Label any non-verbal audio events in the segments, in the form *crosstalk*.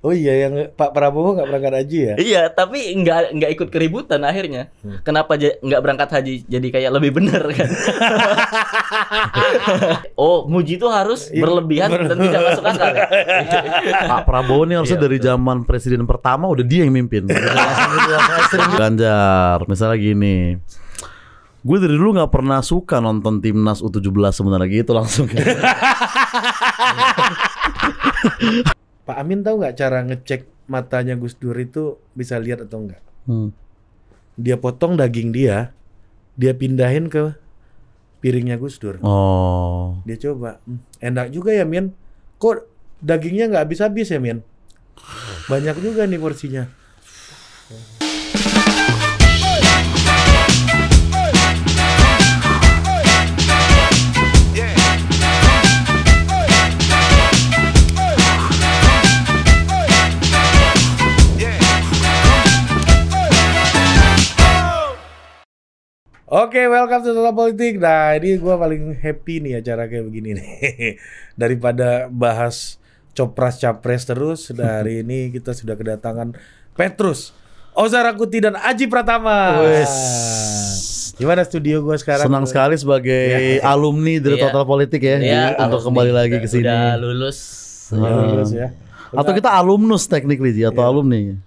Oh iya yang Pak Prabowo nggak berangkat haji ya? Iya, tapi nggak nggak ikut keributan akhirnya. Hmm. Kenapa nggak berangkat haji? Jadi kayak lebih benar kan? *laughs* oh, muji itu harus iya, berlebihan ber dan tidak masuk akal. Ya? Pak Prabowo ini harusnya iya, dari zaman presiden pertama udah dia yang mimpin. Ganjar, *laughs* iya. misalnya gini. Gue dari dulu gak pernah suka nonton timnas U17 sebenarnya gitu langsung. *laughs* Pak Amin tahu nggak cara ngecek matanya Gus Dur itu bisa lihat atau enggak? Hmm. Dia potong daging dia, dia pindahin ke piringnya Gus Dur. Oh. Dia coba, hmm, enak juga ya Min. Kok dagingnya nggak habis-habis ya Min? Banyak juga nih porsinya Oke, okay, welcome to Total Politik. Nah, ini gue paling happy nih acara kayak begini nih. *laughs* Daripada bahas copras-capres terus, hari ini kita sudah kedatangan Petrus, Oza Kuti dan Aji Pratama. Wes. Gimana studio gue sekarang? Senang sekali sebagai ya. alumni dari ya. Total Politik ya, ya untuk kembali lagi ke sini. Sudah ah. lulus. Ya, lulus ya. Udah. Atau kita alumnus technically atau ya. alumni?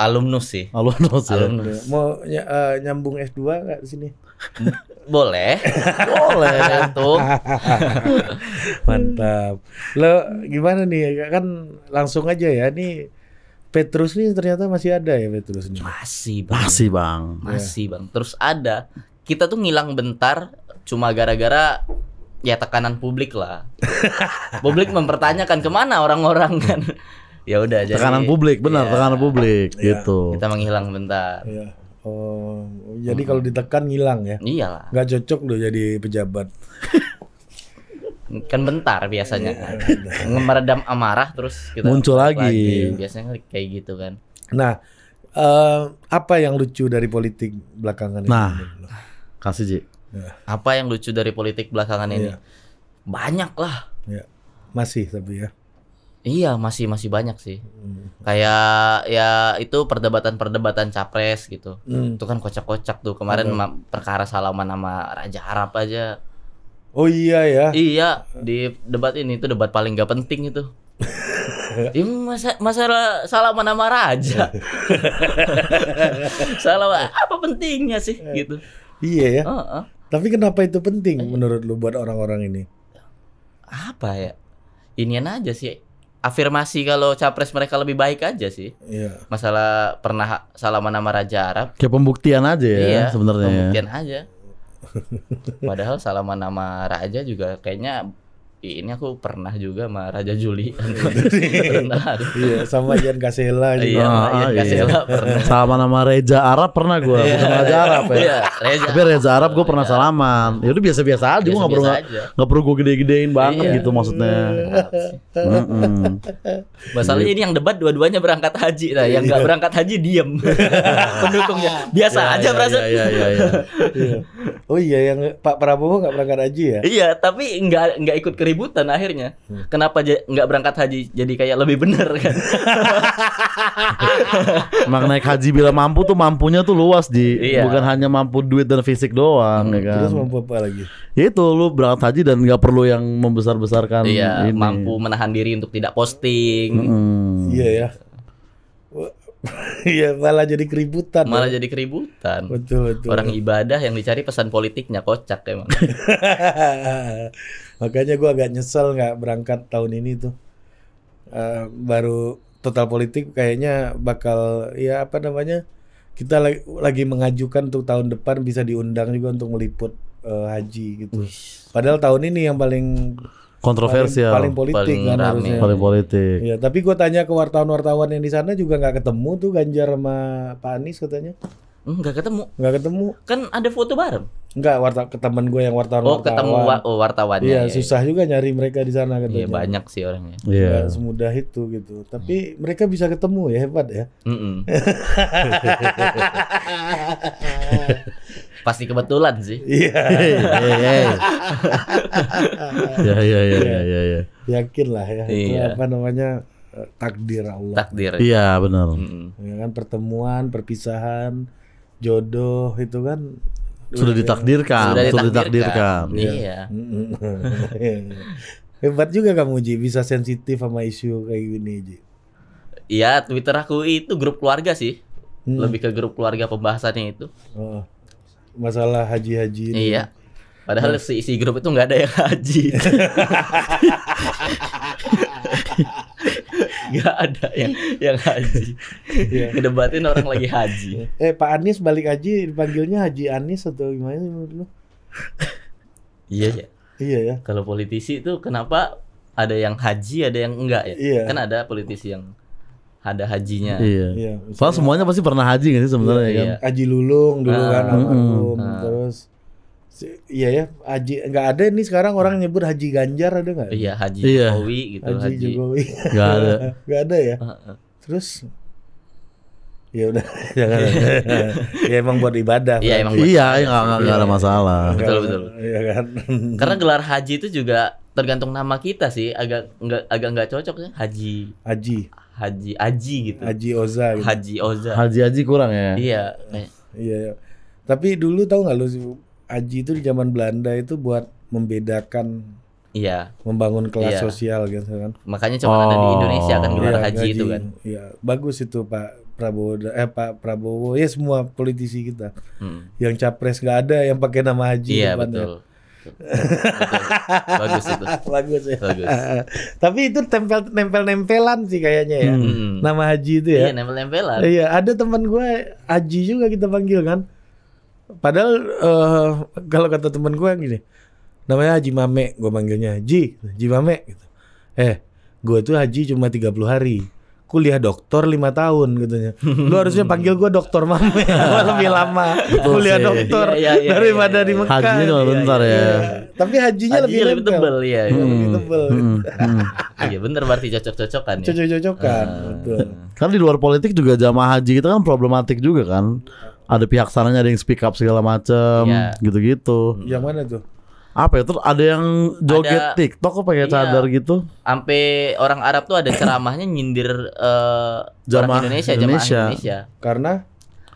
Alumnus sih. Alumnus, ya. Alumnus. Mau uh, nyambung S2 nggak di sini? Boleh. Boleh tuh. *laughs* Mantap. Lo gimana nih? Kan langsung aja ya nih Petrus nih ternyata masih ada ya Petrus nih. Masih, Bang. Masih, Bang. Masih, Bang. Terus ada. Kita tuh ngilang bentar cuma gara-gara ya tekanan publik lah. *laughs* publik mempertanyakan kemana orang-orang kan. *laughs* ya udah aja tekanan publik benar ya, tekanan publik ya. gitu. Kita menghilang bentar. Ya. Oh, hmm. jadi kalau ditekan ngilang ya? Iyalah. Gak cocok loh jadi pejabat. *laughs* kan bentar biasanya. Iya, Meredam amarah terus kita muncul lagi. lagi. Biasanya kayak gitu kan. Nah, uh, apa yang lucu dari politik belakangan ini? Nah, kasih Ji. Iya. Apa yang lucu dari politik belakangan iya. ini? Banyak lah. Iya. Masih tapi ya. Iya masih masih banyak sih. Hmm. Kayak ya itu perdebatan-perdebatan capres gitu. Hmm. Itu kan kocak-kocak tuh kemarin hmm. perkara salaman sama Raja Harap aja. Oh iya ya. Iya di debat ini itu debat paling gak penting itu. ya, *laughs* masa masalah salaman sama raja. *laughs* salah apa pentingnya sih eh, gitu. Iya ya. Uh -uh. Tapi kenapa itu penting -uh. menurut lu buat orang-orang ini? Apa ya? Inian aja sih afirmasi kalau capres mereka lebih baik aja sih. Iya. Masalah pernah salaman nama raja Arab. Kayak pembuktian aja ya iya, sebenarnya. Ya. Pembuktian aja. Padahal salaman nama raja juga kayaknya ini aku pernah juga sama Raja Juli *laughs* iya sama Ian Gasela juga iya, sama Ian iya. pernah sama nama Reza Arab pernah gue iya. bukan Raja Arab ya iya, Reza. tapi Reza Arab gue pernah iya. salaman ya udah biasa-biasa aja gue nggak perlu nggak perlu gue gede-gedein banget iya. gitu maksudnya -mm. masalahnya ini yang debat dua-duanya berangkat haji nah yang gak berangkat haji diem *laughs* pendukungnya biasa aja perasaan iya, iya, iya, iya. oh iya yang Pak Prabowo gak berangkat haji ya iya tapi nggak nggak ikut kerja keributan akhirnya. Hmm. Kenapa nggak berangkat haji jadi kayak lebih bener kan? *laughs* Emang naik haji bila mampu tuh mampunya tuh luas di iya. bukan hanya mampu duit dan fisik doang hmm, ya kan. Terus mampu apa lagi? Ya itu lu berangkat haji dan nggak perlu yang membesar-besarkan. Iya, mampu menahan diri untuk tidak posting. Hmm. Iya ya. Iya, malah jadi keributan. Malah ya. jadi keributan. Betul, betul. Orang ibadah yang dicari pesan politiknya kocak emang. *laughs* Makanya gue agak nyesel nggak berangkat tahun ini tuh. Uh, baru total politik kayaknya bakal ya apa namanya kita lagi, lagi mengajukan tuh tahun depan bisa diundang juga untuk meliput uh, haji gitu. Padahal tahun ini yang paling kontroversial paling, paling politik paling kan rame. harusnya paling politik ya tapi gue tanya ke wartawan-wartawan yang di sana juga nggak ketemu tuh Ganjar sama Pak Anies katanya nggak ketemu nggak ketemu kan ada foto bareng nggak warta ke gue yang wartawan. Oh, ketemu wa oh, wartawannya. Iya, ya. susah juga nyari mereka di sana katanya. Iya, banyak sih orangnya. Iya, yeah. semudah itu gitu. Tapi mm. mereka bisa ketemu ya, hebat ya. Mm -mm. *laughs* *laughs* Pasti kebetulan sih. Iya. Iya iya iya iya iya. iya, iya. Yakin lah ya. Iya. Itu apa namanya eh, takdir Allah. Takdir. Iya benar. Ya kan pertemuan, perpisahan, jodoh itu kan sudah ditakdirkan, sudah ditakdirkan. Sudah ditakdirkan. Iya. iya. *laughs* Hebat juga kamu Ji, bisa sensitif sama isu kayak gini Ji. Iya, Twitter aku itu grup keluarga sih. Hmm. Lebih ke grup keluarga pembahasannya itu. Oh masalah haji-haji ini. Iya. Padahal nah. si, isi grup itu nggak ada yang haji. *laughs* Nggak ada yang yang haji. Yeah. Ngedebatin orang lagi haji. *laughs* Eh Pak Anies balik haji dipanggilnya Haji Anies atau gimana menurut lu? iya ya. Iya ya. Kalau politisi itu kenapa ada yang haji ada yang enggak ya? Iya. Kan ada politisi yang ada hajinya. Iya. iya iya. semuanya pasti pernah haji gak sih sebenarnya iya, kan? Iya. Haji lulung dulu ah, kan almarhum ah. terus Iya ya, haji nggak ada nih sekarang orang nyebut haji Ganjar ada nggak? Iya haji iya. Jokowi gitu. Haji, haji. Jokowi. Nggak ada. *laughs* nggak ada ya. Terus ya udah jangan. *laughs* Ya, *laughs* ya emang buat ibadah. Iya emang. Buat iya, iya, iya. nggak ada masalah. Betul betul. Iya kan. Karena gelar haji itu juga tergantung nama kita sih agak nggak agak nggak cocok sih ya, haji. Haji. Haji Aji gitu. Haji Oza gitu. Haji Oza. Haji Aji kurang ya? Iya. Iya. iya. Tapi dulu tahu nggak lu Aji itu di zaman Belanda itu buat membedakan Iya. Membangun kelas iya. sosial gitu kan. Makanya cuma oh. ada di oh. Indonesia kan gelar iya, haji, haji itu kan. Iya, bagus itu Pak Prabowo eh Pak Prabowo ya semua politisi kita. Hmm. Yang capres nggak ada yang pakai nama haji Iya, betul bagus itu. *laughs* bagus ya. Tapi itu tempel nempel nempelan sih kayaknya ya. Hmm. Nama Haji itu ya. Iya, nempel nempelan. Iya, ada teman gue Haji juga kita panggil kan. Padahal uh, kalau kata teman gue gini, namanya Haji Mame, gue panggilnya Haji, Haji Mame gitu. Eh, gue tuh haji cuma 30 hari kuliah dokter lima tahun gitu ya, *laughs* Lu harusnya panggil gue dokter mame lebih lama Betul kuliah sih. dokter iya, iya, iya, ya, ya, ya, daripada ya, ya. di Mekah. Hajinya cuma bentar ya. ya. Tapi hajinya, lebih, lebih tebel ya. Hmm. Lebih tebel. Hmm, hmm. *laughs* Iya hmm. bener berarti cocok-cocokan ya. Cocok-cocokan. Uh. Ah. *laughs* Kan di luar politik juga jamaah haji kita kan problematik juga kan. Ada pihak sananya ada yang speak up segala macam, ya. gitu-gitu. Yang mana tuh? apa ya terus ada yang joget ada, TikTok kok pakai iya, cadar gitu. Sampai orang Arab tuh ada ceramahnya nyindir uh, jamaah orang Indonesia, Indonesia, jamaah Indonesia. Karena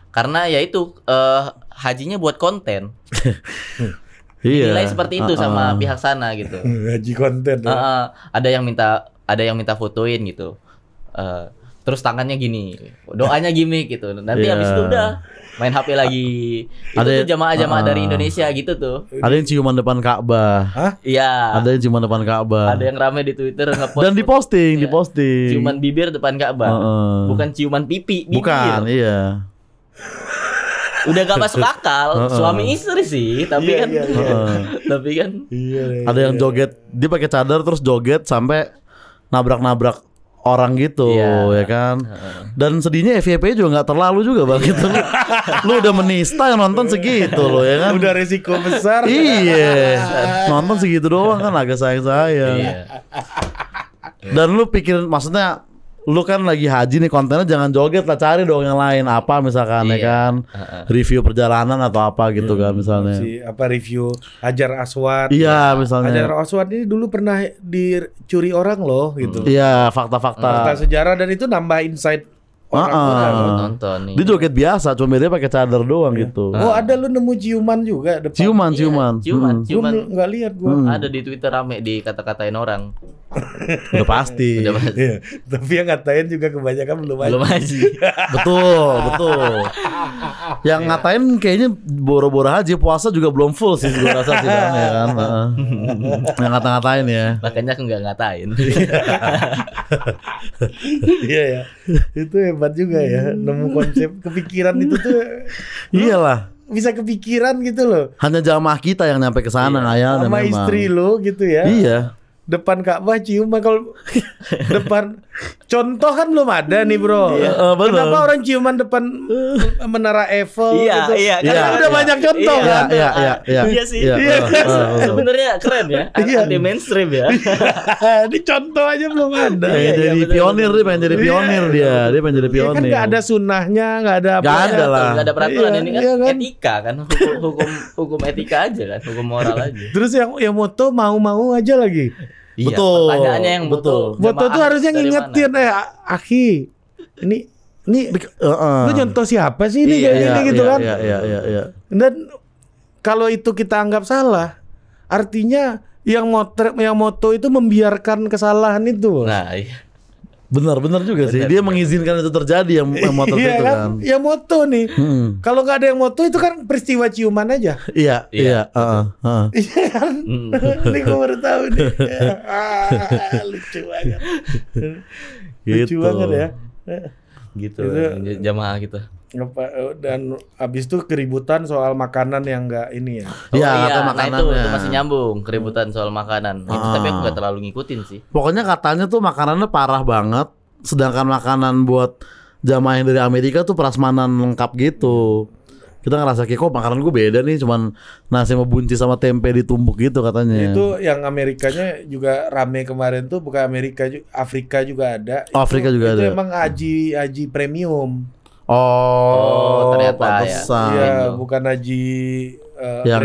karena ya itu uh, hajinya buat konten. *laughs* Iya. Nilai seperti itu uh, uh. sama ah. pihak sana gitu. *laughs* Haji konten. Uh, uh, ada yang minta ada yang minta fotoin gitu. Uh, terus tangannya gini, doanya gimmick gitu. Nanti yeah. habis itu udah main HP lagi. ada jamaah-jamaah uh, dari ah. Indonesia gitu tuh. Ada yang ciuman depan Ka'bah. Hah? Iya. Ada yang ciuman depan Ka'bah. Ada yang rame di Twitter ngepost. Dan diposting, ya. diposting. Ciuman bibir depan Ka'bah. Uh, uh. Bukan ciuman pipi, bibir. Bukan, iya. Udah gak masuk akal, uh, uh. suami istri sih, tapi yeah, kan yeah, iya, iya. yeah. tapi kan iya, yeah, yeah, ada yang iya. joget, dia pakai cadar terus joget sampai nabrak-nabrak orang gitu yeah. ya kan dan sedihnya FYP juga nggak terlalu juga bang yeah. gitu iya. *laughs* lu, udah menista yang nonton iya. segitu lo ya kan udah resiko besar iya nonton segitu doang kan agak sayang sayang yeah. dan lu pikir maksudnya lu kan lagi haji nih kontennya jangan joget lah cari dong yang lain apa misalkan ya iya. ya kan review perjalanan atau apa gitu hmm. kan misalnya si apa review ajar Aswad iya ya. misalnya ajar Aswad ini dulu pernah dicuri orang loh gitu iya fakta-fakta fakta sejarah dan itu nambah insight orang ah, ah. nonton. nih. Dia joget biasa, cuma dia pakai cadar doang iya. gitu. Oh, ada lu nemu ciuman juga depan. Ciuman, iya, ciuman. Ciuman, hmm. ciuman. Gua enggak lihat gua. Hmm. Ada di Twitter rame di kata-katain orang. *laughs* Udah pasti. Udah pasti. Iya. Tapi yang ngatain juga kebanyakan belum aja. Belum aja. *laughs* betul, betul. yang iya. ngatain kayaknya boro-boro aja puasa juga belum full sih gua rasa sih kan ya kan. *laughs* yang ngata-ngatain ya. Makanya aku enggak ngatain. Iya ya. Itu ya hebat juga ya hmm. nemu konsep kepikiran itu tuh *laughs* iyalah bisa kepikiran gitu loh hanya jamaah kita yang nyampe ke sana iya. ayah sama istri lo gitu ya iya depan Ka'bah ciuman kalau *laughs* depan contoh kan belum ada nih bro. Iya, uh, Kenapa orang ciuman depan menara Eiffel iya, gitu? Iya, Karena iya, udah iya, banyak contoh iya, kan. Iya, iya, iya. Iya sih. Iya, iya, iya. iya. *laughs* Sebenarnya keren ya. Iya. mainstream ya. Iya. *laughs* Ini contoh aja belum ada. Iya, jadi iya, pionir dia pengen jadi pionir dia. Dia pengen jadi kan pionir. Kan gak ada sunnahnya, gak ada apa. Gak ada lah. Gak ada peraturan ini kan, kan, etika kan, hukum hukum etika aja kan, hukum moral aja. Terus yang yang moto mau-mau aja lagi. Iya, betul. Pertanyaannya yang betul. Betul, tuh harusnya ngingetin ya, eh Aki. Ini ini uh, uh. lu contoh siapa sih ini iya, iya, gitu iya, kan? Iya, iya, iya, iya. Dan kalau itu kita anggap salah, artinya yang motret yang moto itu membiarkan kesalahan itu. Nah, iya. Benar-benar juga benar, sih. Dia mengizinkan itu terjadi yang, motor iya itu kan? kan. Ya moto nih. Hmm. Kalau nggak ada yang moto itu kan peristiwa ciuman aja. Iya, iya. iya, iya kan? hmm. *laughs* Ini gue baru tahu nih. *laughs* Ah, lucu banget. gitu. Lucu banget ya. Gitu, gitu. jamaah kita. Eh, dan abis itu keributan soal makanan yang enggak ini ya. Oh, ya, iya, makanan iya, nah itu, itu masih nyambung keributan soal makanan. Ah. Itu tapi aku gak terlalu ngikutin sih. Pokoknya katanya tuh makanannya parah banget, sedangkan makanan buat jamaah yang dari Amerika tuh prasmanan lengkap gitu. Kita ngerasa kayak kok makanan gue beda nih, cuman nasi mau bunci sama tempe ditumbuk gitu katanya. Itu yang Amerikanya juga rame kemarin tuh bukan Amerika Afrika juga ada. Oh, Afrika itu, juga itu ada. Itu emang aji haji premium. Oh, oh ternyata ya. Iya, iya. bukan haji uh, yang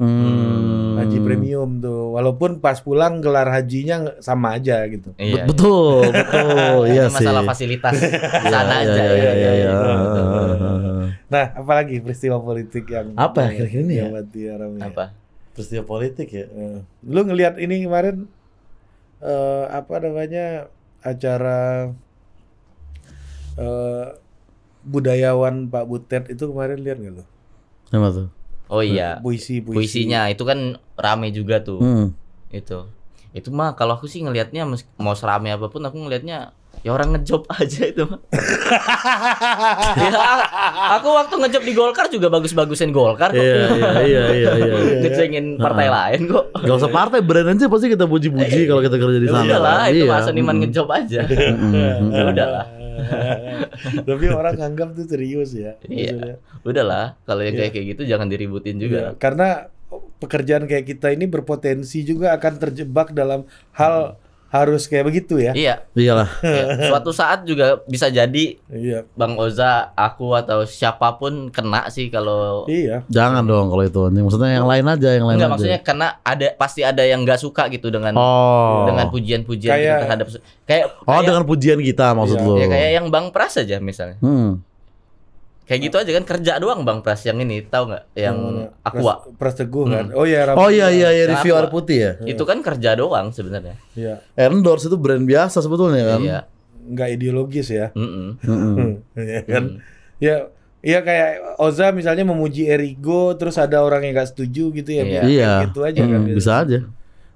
Hmm. Haji premium tuh. Walaupun pas pulang gelar hajinya sama aja gitu. Iya, iya, betul, *laughs* betul. iya masalah sih. fasilitas di *laughs* *laughs* sana aja. Iya, ya. iya, iya. Gitu. Ah, ah, ah, nah, apalagi peristiwa politik yang Apa kira-kira ini ya? ya Ramai. Apa? Peristiwa politik ya. Eh, lu ngelihat ini kemarin uh, apa namanya? acara budayawan Pak Butet itu kemarin lihat nggak lo? Apa tuh? Oh iya. Puisi, puisi. Puisinya itu kan rame juga tuh. Hmm. Itu. Itu mah kalau aku sih ngelihatnya mau serame apapun aku ngelihatnya ya orang ngejob *laughs* aja itu mah. *laughs* ya, aku waktu ngejob di Golkar juga bagus-bagusin Golkar kok. Iya iya iya iya. iya, iya. *laughs* Ngecengin partai lain kok. Gak usah partai brand aja pasti kita puji-puji eh, kalau kita kerja di ya sana. lah itu iya. mah seniman hmm. ngejob aja. Hmm, hmm, ya lah *laughs* Tapi orang anggap tuh serius ya. Iya. Udahlah, kalau yang kayak iya. gitu jangan diributin juga. Iya, karena pekerjaan kayak kita ini berpotensi juga akan terjebak dalam hal hmm harus kayak begitu ya. Iya. Iyalah. Ya, suatu saat juga bisa jadi iya. Bang Oza, aku atau siapapun kena sih kalau Iya. Jangan dong kalau itu. Maksudnya yang lain aja, yang lain Enggak, aja. maksudnya kena ada pasti ada yang nggak suka gitu dengan oh. dengan pujian-pujian gitu kayak, gitu terhadap kayak Oh, kayak, dengan pujian kita maksud iya. lu. Ya kayak yang Bang Pras aja misalnya. Hmm. Kayak gitu aja kan kerja doang Bang Pras yang ini tahu nggak yang hmm, Aqua. Pras, pras Teguh hmm. Kan? Oh iya Oh iya iya, iya reviewer putih ya. Itu kan kerja doang sebenarnya. Iya. Endorse itu brand biasa sebetulnya kan. Iya. Enggak ideologis ya. Heeh. Mm *laughs* iya kan? ya kan. Mm. Ya Iya kayak Oza misalnya memuji Erigo terus ada orang yang gak setuju gitu ya. Iya. iya. Gitu aja hmm, kan. Bisa aja.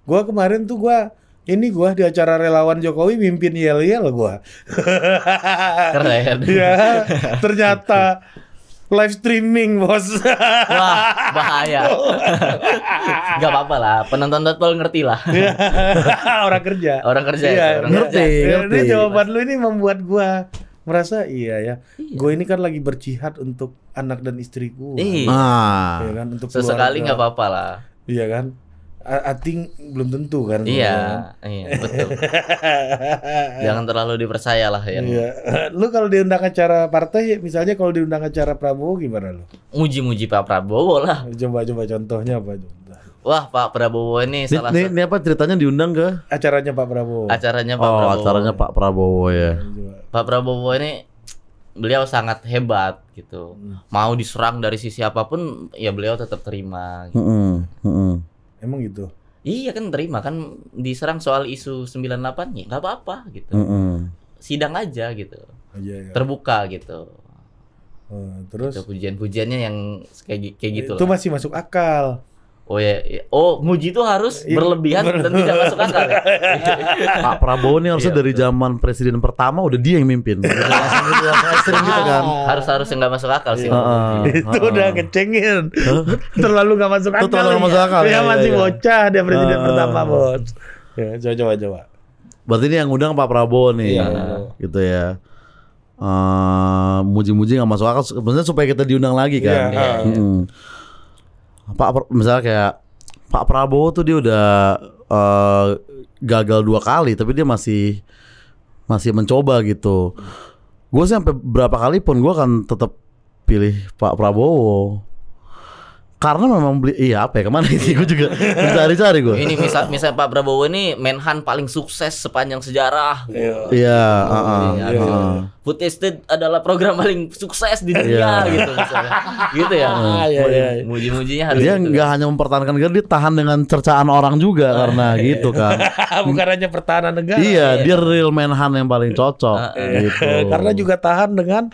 Gua kemarin tuh gua ini gua di acara relawan Jokowi mimpin yel-yel gua. Keren. ya, ternyata live streaming bos wah bahaya Gak apa-apa lah penonton dotpol ngerti lah iya, orang kerja orang kerja ya, orang ngerti, kerja. ngerti ini jawaban lu ini membuat gua merasa iya ya iya. gue ini kan lagi berjihad untuk anak dan istriku. gua iya. ah. ya kan untuk sesekali nggak apa-apa lah iya kan Ating belum tentu kan. Iya, kan? iya betul. *laughs* Jangan terlalu dipercaya lah ya. Iya. Lu kalau diundang acara partai, misalnya kalau diundang acara Prabowo gimana lu? Muji-muji Pak Prabowo lah. Coba-coba contohnya apa? Contoh. Wah Pak Prabowo ini salah ini, ini apa ceritanya diundang ke? Acaranya Pak Prabowo. Acaranya Pak oh, Prabowo. acaranya Pak Prabowo ya. Pak Prabowo ini beliau sangat hebat gitu. Hmm. Mau diserang dari sisi apapun ya beliau tetap terima. Gitu. Mm -mm, Mm -mm. Emang gitu. Iya kan terima kan diserang soal isu 98 ya nggak apa-apa gitu. Mm -hmm. Sidang aja gitu. Iya, iya. Terbuka gitu. Uh, terus gitu, pujian-pujiannya yang kayak kayak eh, gitu. Itu lah. masih masuk akal. Oh ya, ya. oh muji itu harus iya. berlebihan dan tidak masuk akal. Ya? *laughs* Pak Prabowo ini harusnya iya, dari zaman presiden pertama udah dia yang mimpin. Gitu oh. kan. Harus harus nggak masuk akal sih. Uh, itu uh, udah ngecengin. terlalu nggak masuk akal. Terlalu ya. nggak masuk akal. Dia iya, masih bocah dia presiden uh, pertama bos. Ya, coba coba coba. Berarti ini yang undang Pak Prabowo nih, iya. gitu ya. Uh, muji-muji nggak masuk akal. Sebenarnya supaya kita diundang lagi kan. Yeah. Hmm. Pak misalnya kayak Pak Prabowo tuh dia udah uh, gagal dua kali tapi dia masih masih mencoba gitu. Gue sih sampai berapa kali pun gue akan tetap pilih Pak Prabowo karena memang beli iya apa ya kemana sih gue juga mencari-cari gue ini misal misal Pak Prabowo ini menhan paling sukses sepanjang sejarah iya yeah. oh, uh, Food Estate adalah program paling sukses di dunia yeah. gitu misalnya gitu ya ah, iya, iya, iya. muji-mujinya harus dia gitu nggak kan. hanya mempertahankan negara dia tahan dengan cercaan orang juga ah, karena iya. gitu kan *laughs* bukan hanya pertahanan negara iya, iya. dia real menhan yang paling cocok ah, gitu. karena juga tahan dengan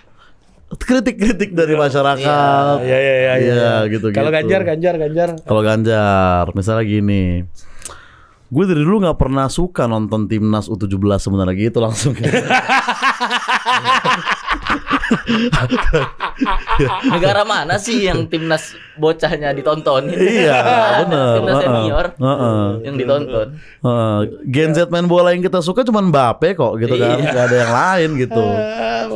kritik-kritik dari iya. masyarakat. Iya, iya, iya. iya, ya, ya, ya, ya, gitu, Kalau gitu. Ganjar, Ganjar, Ganjar. Kalau Ganjar, misalnya gini. Gue dari dulu gak pernah suka nonton timnas U17 sebenarnya gitu langsung. *laughs* Negara mana sih yang timnas bocahnya ditonton? Iya, *laughs* benar. Timnas senior uh, uh, yang ditonton. Uh, Gen Z main bola yang kita suka cuma Mbappe kok gitu kan, iya. gak ada yang lain gitu. *laughs*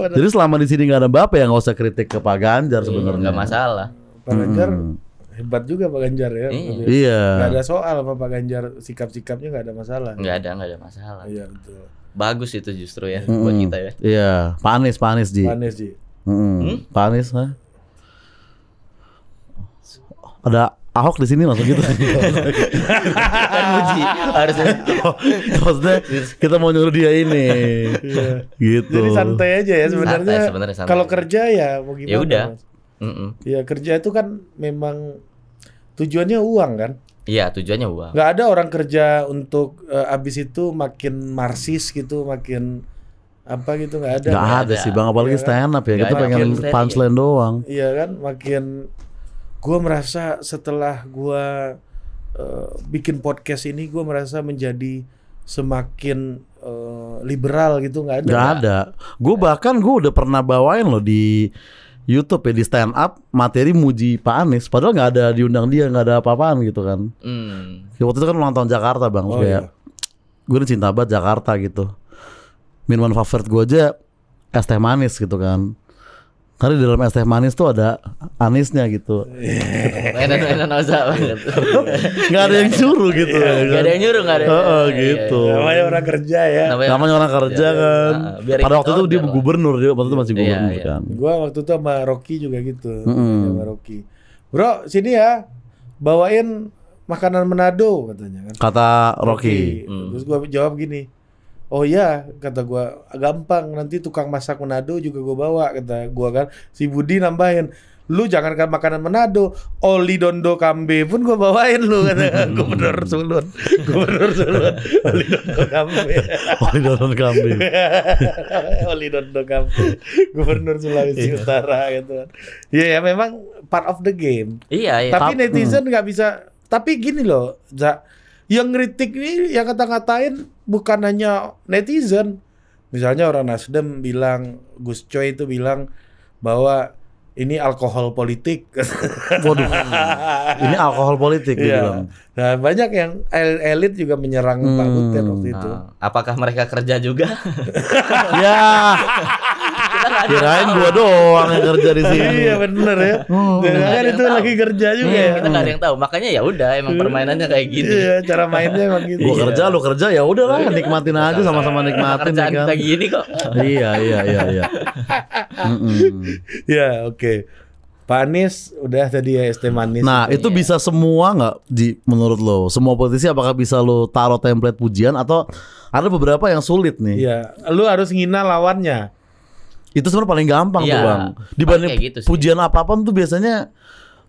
Ah, Jadi selama di sini gak ada Mbappe yang gak usah kritik ke Pak Ganjar iya, sebenarnya. Gak masalah. Pak Ganjar hmm hebat juga Pak Ganjar ya. Iya. iya. Gak ada soal apa Pak Ganjar sikap-sikapnya nggak ada masalah. Nggak ada nggak ada masalah. Iya betul. Bagus itu justru ya hmm. buat kita ya. Iya, Pak Anies, Pak Anies Ji. Pak Anies Ji. Hmm. Hmm? Pak Anies, ha? ada Ahok di sini langsung gitu. kan muji harusnya. Oh, maksudnya kita mau nyuruh dia ini. Iya. gitu. Jadi santai aja ya sebenarnya. Kalau kerja ya mau gimana? Ya udah. Mm -mm. Ya kerja itu kan memang tujuannya uang kan? Iya, tujuannya uang. Gak ada orang kerja untuk uh, abis itu makin marsis gitu, makin apa gitu nggak ada. Gak ada sih bang, apalagi ya kan? stand up ya. Kita pengen punchline doang. Iya kan, makin gue merasa setelah gue uh, bikin podcast ini, gue merasa menjadi semakin uh, liberal gitu nggak ada. Gak ada. Gue bahkan gue udah pernah bawain loh di YouTube ya di stand up materi muji Pak Anies padahal nggak ada diundang dia nggak ada apa-apaan gitu kan Ya, waktu itu kan ulang tahun Jakarta bang oh, kayak iya. gue udah cinta banget Jakarta gitu minuman favorit gue aja es teh manis gitu kan karena di dalam es teh manis tuh ada anisnya gitu. Enak-enak noza banget. Gak ada yang nyuruh gitu. Iya, gak ada yang nyuruh, gak ada. Heeh, gitu. Iya, iya. Namanya orang kerja ya. Namanya orang kerja kan. Pada waktu itu dia gubernur, dia waktu itu masih gubernur kan. Gua waktu itu sama Rocky juga gitu. Sama Rocky. Bro, sini ya. Bawain makanan Manado katanya kan. Kata Rocky. Terus gua jawab gini oh iya kata gua gampang nanti tukang masak Manado juga gua bawa kata gua kan si Budi nambahin lu jangankan makanan Manado, oli dondo kambe pun gua bawain lu kata *laughs* gubernur Sulut gubernur Sulut oli dondo kambe, *laughs* oli dondo kambe, *laughs* oli dondo kambe, gubernur Sulawesi iya. Utara gitu kan, iya, ya memang part of the game, iya, iya. tapi netizen hmm. nggak bisa, tapi gini loh, yang kritik ini yang kata-katain bukan hanya netizen. Misalnya orang Nasdem bilang Gus Coy itu bilang bahwa ini alkohol politik. *laughs* Waduh. ini alkohol politik dia iya. bilang. Nah, banyak yang el elit juga menyerang hmm, Pak Butet hmm, waktu itu. Nah, apakah mereka kerja juga? *laughs* ya. *laughs* Kirain gua doang yang kerja di sini. iya bener ya. Oh, Jangan kan itu lagi kerja juga iya, ya. Kita nggak ada yang tahu. Makanya ya udah emang permainannya kayak gini. Iya, cara mainnya emang gitu. Gua kerja, lu kerja ya udahlah iya. nikmatin aja sama-sama nikmatin ya kan. kayak gini kok. iya, iya, iya, iya. Iya, oke. Pak Anies udah tadi ya ST manis. Nah itu ya. bisa semua nggak di menurut lo? Semua politisi apakah bisa lo taruh template pujian atau ada beberapa yang sulit nih? Iya, lo harus ngina lawannya. Itu sebenarnya paling gampang ya, tuh iya. bang. Dibanding gitu pujian apapun tuh biasanya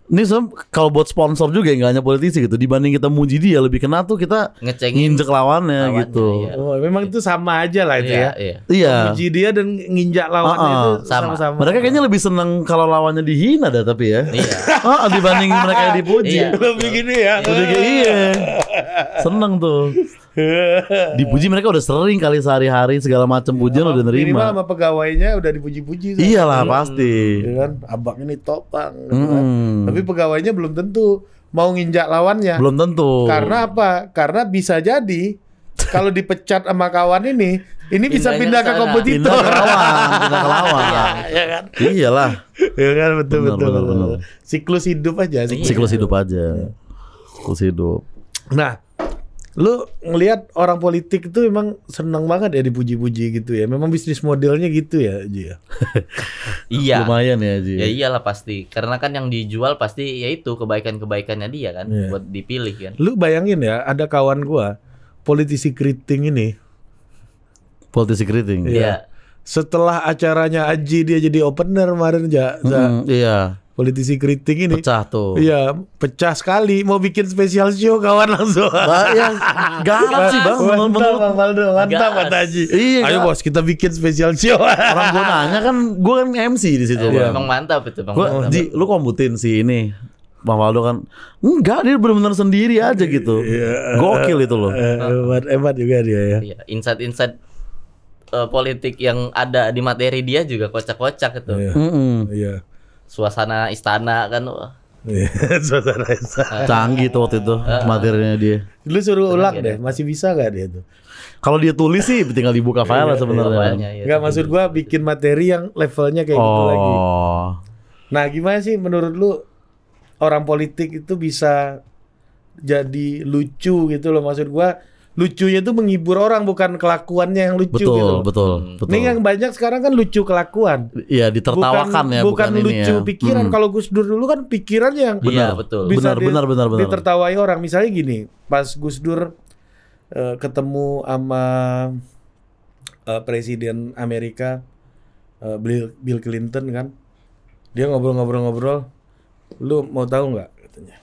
ini sebenarnya kalau buat sponsor juga ya, nggak hanya politisi gitu. Dibanding kita muji dia lebih kena tuh kita Ngecengin nginjek lawannya, lawannya gitu. Iya. Oh, memang itu sama aja lah itu iya, ya. Iya. iya. Muji dia dan nginjak lawannya uh -uh. itu sama-sama. Mereka kayaknya lebih seneng kalau lawannya dihina dah tapi ya. Iya. oh, *laughs* dibanding mereka yang dipuji. Iya. Lebih gini ya. Lebih gini, iya. *laughs* Seneng tuh. *laughs* dipuji mereka udah sering kali sehari-hari segala macam pujian ya, udah nerima. Minimal sama pegawainya udah dipuji-puji. Iyalah kan. pasti. Ya kan abang ini top bang. Gitu kan. Hmm. Tapi pegawainya belum tentu mau nginjak lawannya. Belum tentu. Karena apa? Karena bisa jadi kalau dipecat sama kawan ini, ini bisa pindah ke kompetitor. Pindah ke lawan, pindah lawan. *laughs* ya Iyalah. Iya kan betul benar, betul. Benar, benar. Siklus hidup aja. Siklus, siklus hidup aja. Siklus hidup. Nah, Lu ngelihat orang politik itu emang seneng banget ya dipuji-puji gitu ya. Memang bisnis modelnya gitu ya, Ji. Ya? *laughs* iya. Lumayan ya, Ji. Ya? ya iyalah pasti. Karena kan yang dijual pasti yaitu kebaikan-kebaikannya dia kan yeah. buat dipilih kan. Lu bayangin ya, ada kawan gua politisi keriting ini. Politisi keriting. Iya. Yeah. Setelah acaranya Aji dia jadi opener kemarin, Ja. Mm, iya politisi kritik ini pecah tuh iya pecah sekali mau bikin spesial show kawan langsung bah, ya, galak sih bang mantap menurut, bang Waldo mantap Pak Taji iya, ayo bos kita bikin spesial show orang gue nanya kan gue kan MC di situ iya. bang mantap itu bang gua, mantap. Di, lu komputin sih ini Bang Waldo kan enggak dia benar-benar sendiri aja gitu. Iya, Gokil itu loh. Eh, hebat hebat juga dia ya. Iya, insight-insight uh, politik yang ada di materi dia juga kocak-kocak gitu. Iya. Mm -hmm. iya suasana istana kan iya, *laughs* suasana istana canggih tuh waktu itu ah. materinya dia lu suruh ulang deh masih bisa gak dia tuh kalau dia tulis sih tinggal dibuka iya, file lah iya, sebenarnya nggak maksud gua bikin materi yang levelnya kayak oh. gitu lagi oh. nah gimana sih menurut lu orang politik itu bisa jadi lucu gitu loh maksud gua lucunya itu menghibur orang bukan kelakuannya yang lucu betul, gitu. Betul, hmm. betul. Ini yang banyak sekarang kan lucu kelakuan. Iya, ditertawakan bukan, ya bukan, bukan lucu ya. pikiran. Hmm. Kalau Gus Dur dulu kan pikiran yang iya, benar, betul. Bisa benar, benar, benar, benar. Ditertawai orang. Misalnya gini, pas Gus Dur uh, ketemu sama uh, presiden Amerika uh, Bill, Bill Clinton kan. Dia ngobrol-ngobrol-ngobrol, "Lu mau tahu nggak?" katanya.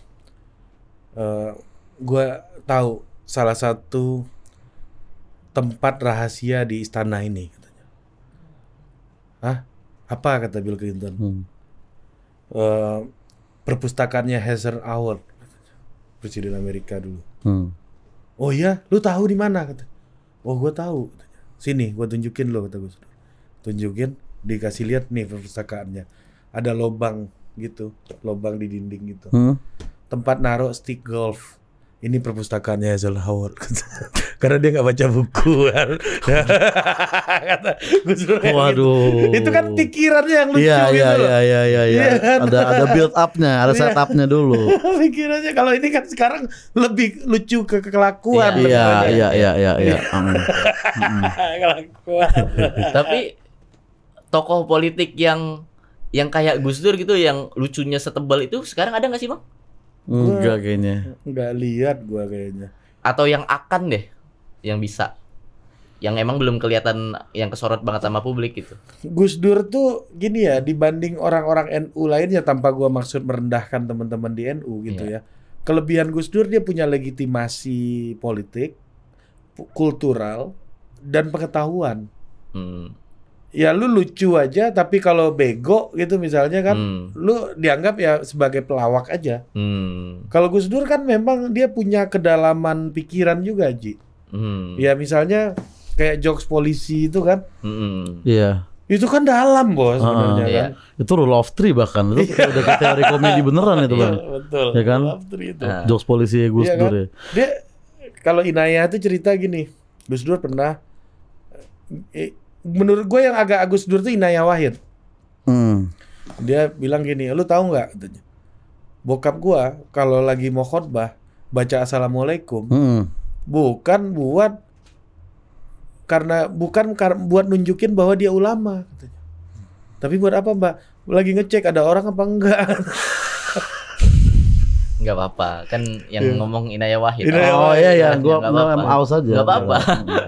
Uh, gua tahu salah satu tempat rahasia di istana ini katanya. Hah? Apa kata Bill Clinton? Hmm. Uh, eh, perpustakaannya Hazard Hour Presiden Amerika dulu. Hmm. Oh iya, lu tahu di mana kata. Oh, gua tahu Sini gua tunjukin lo kata gua. Tunjukin, dikasih lihat nih perpustakaannya. Ada lobang gitu, lobang di dinding gitu. Hmm. Tempat naruh stick golf ini perpustakaannya Hazel Howard *laughs* karena dia nggak baca buku kan. *laughs* kata Gus Dur waduh itu. itu kan pikirannya yang lucu iya, gitu iya, loh iya iya iya, iya. iya kan? ada ada build upnya ada set iya. setupnya dulu *laughs* pikirannya kalau ini kan sekarang lebih lucu ke kelakuan iya iya iya iya iya kelakuan tapi tokoh politik yang yang kayak Gus Dur gitu yang lucunya setebal itu sekarang ada nggak sih bang Enggak kayaknya. Enggak lihat gua kayaknya. Atau yang akan deh yang bisa. Yang emang belum kelihatan yang kesorot banget sama publik gitu. Gus Dur tuh gini ya dibanding orang-orang NU lainnya tanpa gua maksud merendahkan teman-teman di NU gitu yeah. ya. Kelebihan Gus Dur dia punya legitimasi politik, kultural dan pengetahuan. Hmm ya lu lucu aja tapi kalau bego gitu misalnya kan hmm. lu dianggap ya sebagai pelawak aja hmm. kalau Gus Dur kan memang dia punya kedalaman pikiran juga Ji hmm. ya misalnya kayak jokes polisi itu kan hmm. iya hmm. yeah. Itu kan dalam bos ah, sebenarnya iya. kan. Itu rule of three bahkan itu iya. udah ke teori komedi beneran itu iya, bang. Iya, betul. Ya kan? Rule of three itu. Nah. Jokes polisi ya, Gus iya, Dur kan? ya. Dia kalau Inayah itu cerita gini, Gus Dur pernah eh, menurut gue yang agak Agus Dur tuh Inaya Wahid. Hmm. Dia bilang gini, lu tahu nggak? Bokap gue kalau lagi mau khotbah baca assalamualaikum, hmm. bukan buat karena bukan kar buat nunjukin bahwa dia ulama. Katanya. Tapi buat apa mbak? Lagi ngecek ada orang apa enggak? *laughs* Enggak apa-apa. Kan yang yeah. ngomong Inaya Wahid. Inaya oh, Wahid oh iya iya, iya gua enggak aus aja. Enggak apa-apa.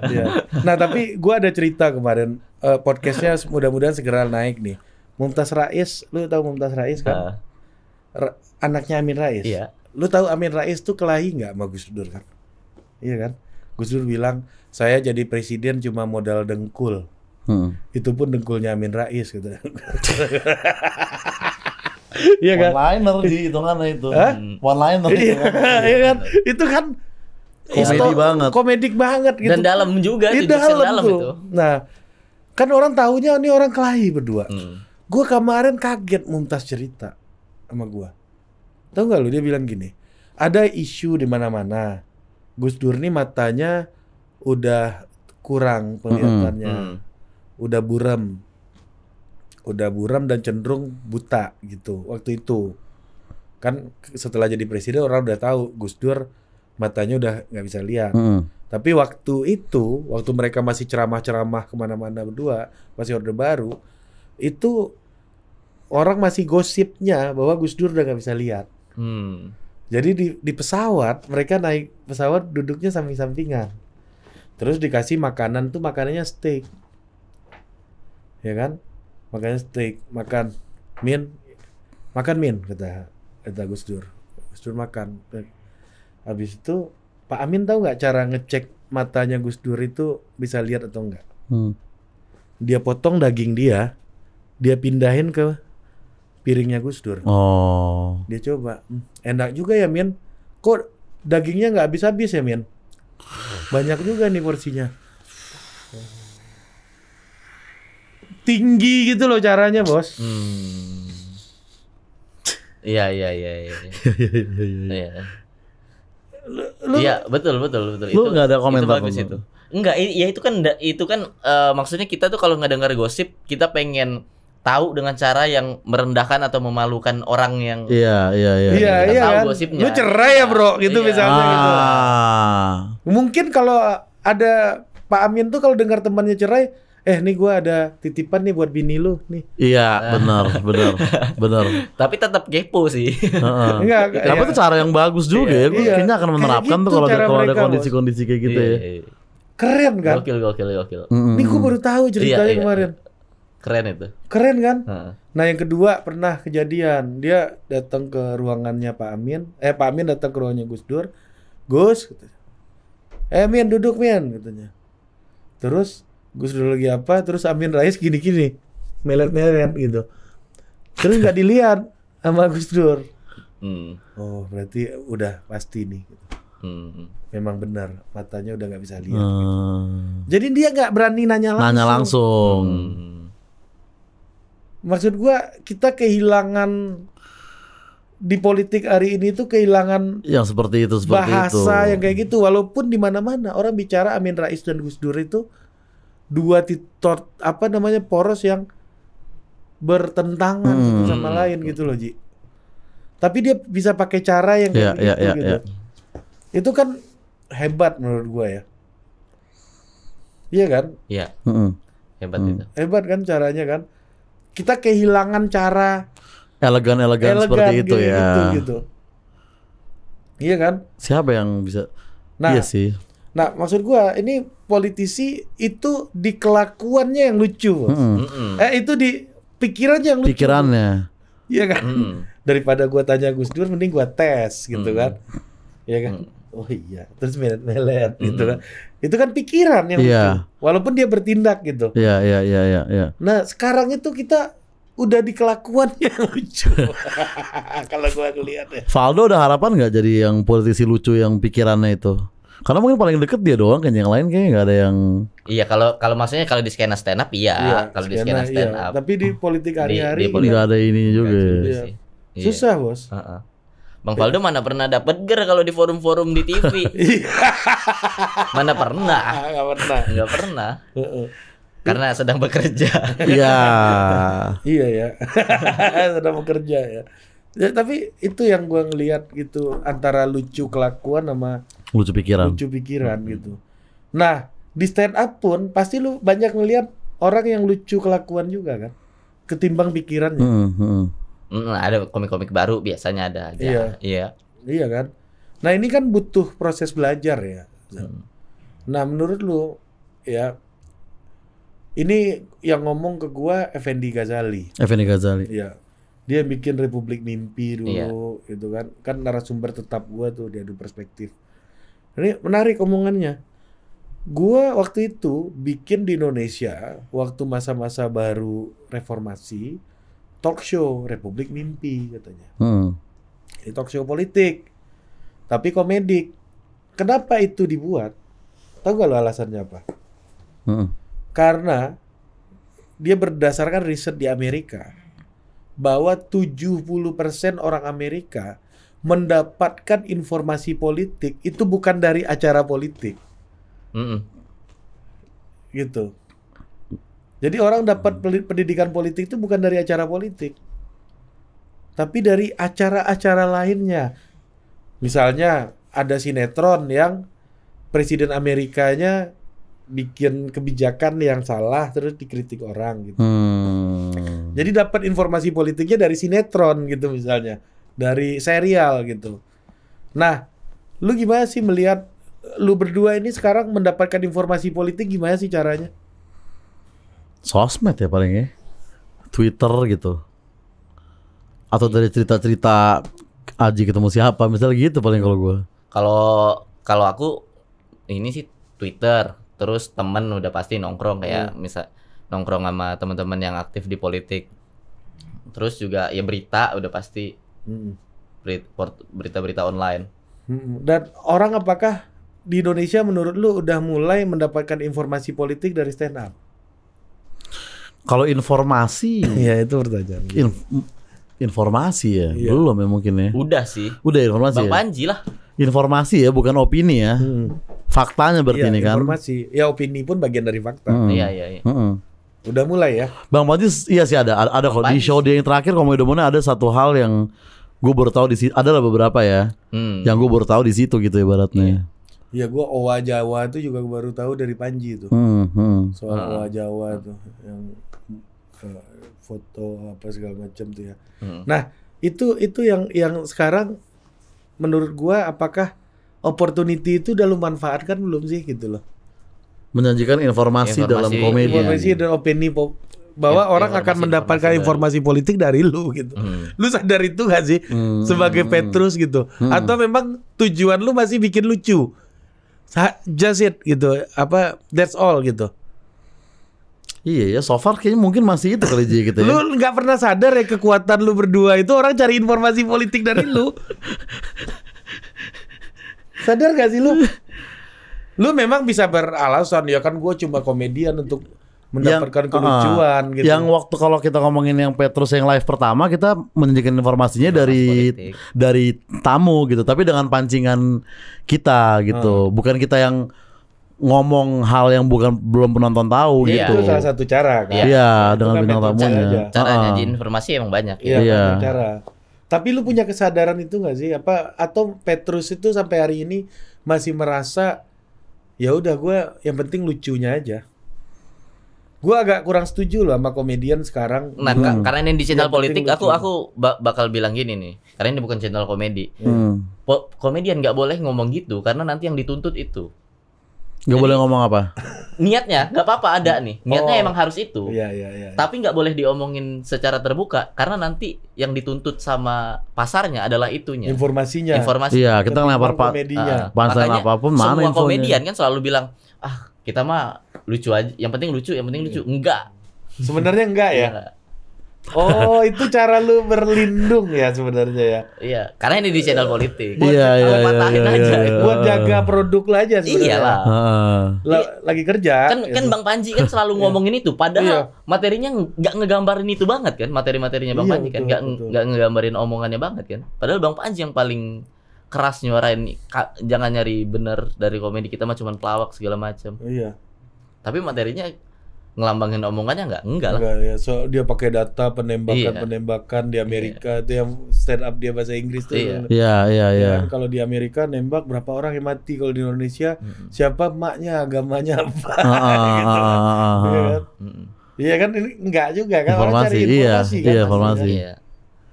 ya. Nah, tapi gue ada cerita kemarin uh, podcastnya mudah-mudahan segera naik nih. Mumtaz Rais, lu tahu Mumtaz Rais kan? Uh, anaknya Amin Rais. Iya. Lu tahu Amin Rais tuh kelahi nggak sama Gus Dur kan? Iya kan? Gus Dur bilang, "Saya jadi presiden cuma modal dengkul." Hmm. Itu pun dengkulnya Amin Rais gitu. *laughs* Iya kan? One liner di hitungannya itu. Hah? One liner. Iya *laughs* ya kan? Itu kan komedi banget. Komedik banget gitu. Dan dalam juga di dalam, dalam itu. Nah, kan orang tahunya ini orang kelahi berdua. Hmm. Gue kemarin kaget muntas cerita sama gue. Tahu nggak lu dia bilang gini, ada isu di mana-mana. Gus Dur nih matanya udah kurang hmm, hmm. penglihatannya, mm -hmm. udah buram udah buram dan cenderung buta gitu waktu itu kan setelah jadi presiden orang udah tahu Gus Dur matanya udah nggak bisa lihat hmm. tapi waktu itu waktu mereka masih ceramah-ceramah kemana-mana berdua masih orde baru itu orang masih gosipnya bahwa Gus Dur udah nggak bisa lihat hmm. jadi di, di pesawat mereka naik pesawat duduknya samping-sampingan terus dikasih makanan tuh makanannya steak ya kan makanya steak makan min makan min kata kata Gus Dur Gus Dur makan habis itu Pak Amin tahu nggak cara ngecek matanya Gus Dur itu bisa lihat atau enggak hmm. dia potong daging dia dia pindahin ke piringnya Gus Dur oh dia coba hmm. enak juga ya Min kok dagingnya nggak habis-habis ya Min banyak juga nih porsinya tinggi gitu loh caranya bos. Hmm. Iya iya iya iya. *laughs* Iya. Iya, iya, iya, iya betul betul betul. Lu nggak ada komentar itu bagus itu. Enggak, ya itu kan itu kan uh, maksudnya kita tuh kalau nggak dengar gosip kita pengen tahu dengan cara yang merendahkan atau memalukan orang yang iya iya iya iya iya kan? gosipnya. Lu cerai ya, Bro, gitu misalnya gitu. ah. gitu. Mungkin kalau ada Pak Amin tuh kalau dengar temannya cerai, eh nih gue ada titipan nih buat bini lu nih iya benar benar benar *laughs* tapi tetap kepo sih uh *laughs* Enggak, tapi iya. itu cara yang bagus juga ya? iya, ya gue iya. kayaknya akan menerapkan gitu tuh kalau ada, kalau kondisi-kondisi kayak gitu ya. iya, iya. ya keren kan Oke, oke, oke. mm nih gue baru tahu iya, ceritanya iya, iya, kemarin iya. keren itu keren kan uh nah yang kedua pernah kejadian dia datang ke ruangannya Pak Amin eh Pak Amin datang ke ruangannya Gus Dur Gus eh Min duduk Min katanya terus Gus Dur lagi apa terus Amin Rais gini-gini melet-melet gitu terus nggak dilihat sama Gus Dur hmm. oh berarti udah pasti nih gitu. Hmm. Memang benar matanya udah nggak bisa lihat. Gitu. Hmm. Gitu. Jadi dia nggak berani nanya langsung. Nanya langsung. Hmm. Maksud gua kita kehilangan di politik hari ini tuh kehilangan yang seperti itu seperti bahasa itu. yang kayak gitu walaupun di mana-mana orang bicara Amin Rais dan Gus Dur itu dua titor apa namanya poros yang bertentangan hmm. sama lain gitu loh Ji. Tapi dia bisa pakai cara yang yeah, ya, gitu, yeah, gitu. Yeah. Itu kan hebat menurut gua ya. Iya kan? Iya. Yeah. Mm -hmm. Hebat mm. itu. Hebat kan caranya kan. Kita kehilangan cara elegan-elegan seperti itu gitu, ya. Gitu, gitu. Iya kan? Siapa yang bisa? Nah, iya sih Nah, maksud gua ini politisi itu di kelakuannya yang lucu, Bos. Mm -hmm. Eh itu di pikirannya yang lucu. Pikirannya. Iya kan? Mm. Daripada gua tanya Gus Dur mending gua tes gitu mm. kan. Iya kan? Mm. Oh iya, terus melet-melet mm. gitu kan. Itu kan pikiran yang yeah. lucu. Walaupun dia bertindak gitu. Iya, iya, iya, iya, iya. Nah, sekarang itu kita udah di kelakuan *laughs* yang lucu. *laughs* Kalau gua lihat ya. Faldo udah harapan nggak jadi yang politisi lucu yang pikirannya itu? Karena mungkin paling deket dia doang kan yang lain kayaknya nggak ada yang Iya kalau kalau maksudnya kalau di skena stand up iya, iya kalau di skena stand iya. up. Tapi di politik hari-hari nggak ada ini juga. Iya. iya. Susah, Bos. Uh -uh. Bang Faldo mana pernah dapat ger kalau di forum-forum di TV? *laughs* Iya. mana pernah? Enggak *laughs* pernah. Enggak pernah. Karena sedang bekerja. Iya. *laughs* iya ya. sedang bekerja ya. ya. Tapi itu yang gue ngelihat gitu antara lucu kelakuan sama lucu pikiran lucu pikiran hmm. gitu nah di stand up pun pasti lu banyak ngeliat orang yang lucu kelakuan juga kan ketimbang pikirannya hmm, hmm. Hmm, ada komik-komik baru biasanya ada aja. iya iya iya kan nah ini kan butuh proses belajar ya hmm. nah menurut lu ya ini yang ngomong ke gua Effendi Ghazali Effendi Ghazali iya dia bikin Republik Mimpi iya. dulu iya. gitu kan kan narasumber tetap gua tuh dia ada perspektif ini menarik omongannya. Gua waktu itu bikin di Indonesia waktu masa-masa baru reformasi talk show Republik Mimpi katanya. Hmm. Ini talk show politik tapi komedik. Kenapa itu dibuat? Tahu gak lo alasannya apa? Hmm. Karena dia berdasarkan riset di Amerika bahwa 70% orang Amerika mendapatkan informasi politik itu bukan dari acara politik. Mm -mm. Gitu. Jadi orang dapat pendidikan politik itu bukan dari acara politik. Tapi dari acara-acara lainnya. Misalnya ada sinetron yang presiden Amerikanya bikin kebijakan yang salah terus dikritik orang gitu. Hmm. Jadi dapat informasi politiknya dari sinetron gitu misalnya dari serial gitu. Nah, lu gimana sih melihat lu berdua ini sekarang mendapatkan informasi politik gimana sih caranya? Sosmed ya paling ya. Twitter gitu. Atau dari cerita-cerita Aji ketemu siapa, misalnya gitu paling kalau gue. Kalau kalau aku ini sih Twitter, terus temen udah pasti nongkrong kayak hmm. misal nongkrong sama teman-teman yang aktif di politik. Terus juga ya berita udah pasti Hmm. berita-berita online. Hmm. Dan orang apakah di Indonesia menurut lu udah mulai mendapatkan informasi politik dari stand up? Kalau informasi, *laughs* ya itu pertanyaan. In, informasi ya, iya. belum ya mungkin ya. Udah sih. Udah informasi. Bang ya? Panji lah. Informasi ya, bukan opini ya. Hmm. Faktanya berarti iya, ini kan. Informasi, ya opini pun bagian dari fakta. Hmm. Iya iya. iya. Hmm. Udah mulai ya. Bang Panji, iya sih ada. Ada, ada kok di show dia yang terakhir, Komedi mau ada satu hal yang gue baru tahu di situ ada lah beberapa ya hmm. yang gue baru tahu di situ gitu ibaratnya Iya, ya, gue Owa Jawa itu juga baru tahu dari Panji itu hmm, hmm. soal hmm. Owa Jawa tuh yang uh, foto apa segala macam tuh ya. Hmm. Nah itu itu yang yang sekarang menurut gue apakah opportunity itu udah lu manfaatkan belum sih gitu loh? Menjanjikan informasi, informasi dalam komedi. Informasi dan opini bahwa ya, orang ya, akan mendapatkan informasi, informasi politik dari lu gitu. Hmm. Lu sadar itu gak sih hmm. sebagai Petrus gitu? Hmm. Atau memang tujuan lu masih bikin lucu? Just it gitu. Apa that's all gitu. Iya ya, so far kayaknya mungkin masih itu kali gitu gitu ya. Lu nggak pernah sadar ya kekuatan lu berdua itu orang cari informasi politik dari lu. *laughs* sadar gak sih lu? Lu memang bisa beralasan ya kan gue cuma komedian untuk mendapatkan yang, kelucuan uh, gitu. Yang waktu kalau kita ngomongin yang Petrus yang live pertama kita menunjukkan informasinya Mas dari politik. dari tamu gitu, tapi dengan pancingan kita gitu. Uh. Bukan kita yang ngomong hal yang bukan belum penonton tahu iya. gitu. Itu salah satu cara kan. Iya, ya, dengan kan bintang tamunya. Cara, Caranya uh. informasi emang banyak. Iya, ya. iya. iya. cara. Tapi lu punya kesadaran itu gak sih? Apa atau Petrus itu sampai hari ini masih merasa ya udah gue yang penting lucunya aja gue agak kurang setuju loh sama komedian sekarang. Nah, hmm. karena ini di channel ya, politik, aku aku bakal bilang gini nih, karena ini bukan channel komedi. Hmm. hmm. Po komedian nggak boleh ngomong gitu, karena nanti yang dituntut itu. Gak boleh ngomong apa? *laughs* Niatnya nggak apa-apa ada hmm. nih, niatnya oh. emang harus itu. Iya, iya, iya. Tapi nggak boleh diomongin secara terbuka, karena nanti yang dituntut sama pasarnya adalah itunya. Informasinya. Informasi. Iya, kita ngelapor pak. komedinya. Uh, apapun mana Semua komedian kan selalu bilang, ah kita mah lucu aja yang penting lucu yang penting lucu iya. enggak sebenarnya enggak ya Oh, itu cara lu berlindung ya sebenarnya ya. Iya, karena ini di channel politik. Iya, Buat iya, iya, iya, iya, aja. Iya, iya, Buat jaga produk lah aja sebenarnya. Iyalah. L- lagi kerja. Kan, kan gitu. kan Bang Panji kan selalu *laughs* ngomongin itu padahal iya. materinya nggak ngegambarin itu banget kan, materi-materinya Bang iya, Panji kan nggak nggak ngegambarin omongannya banget kan. Padahal Bang Panji yang paling keras nyuarain ka, jangan nyari bener dari komedi kita mah cuman pelawak segala macam iya tapi materinya ngelambangin omongannya nggak enggak lah enggak, ya. so dia pakai data penembakan iya. penembakan di iya. Amerika iya. itu yang stand up dia bahasa Inggris tuh iya iya iya, iya. iya. Kan? kalau di Amerika nembak berapa orang yang mati kalau di Indonesia -hmm. siapa maknya agamanya apa ah, ah, ah *laughs* gitu ah, ah, ah, ah. Iya kan, iya kan? ini enggak juga kan informasi, orang cari informasi iya, kan iya, informasi. Kan? Iya.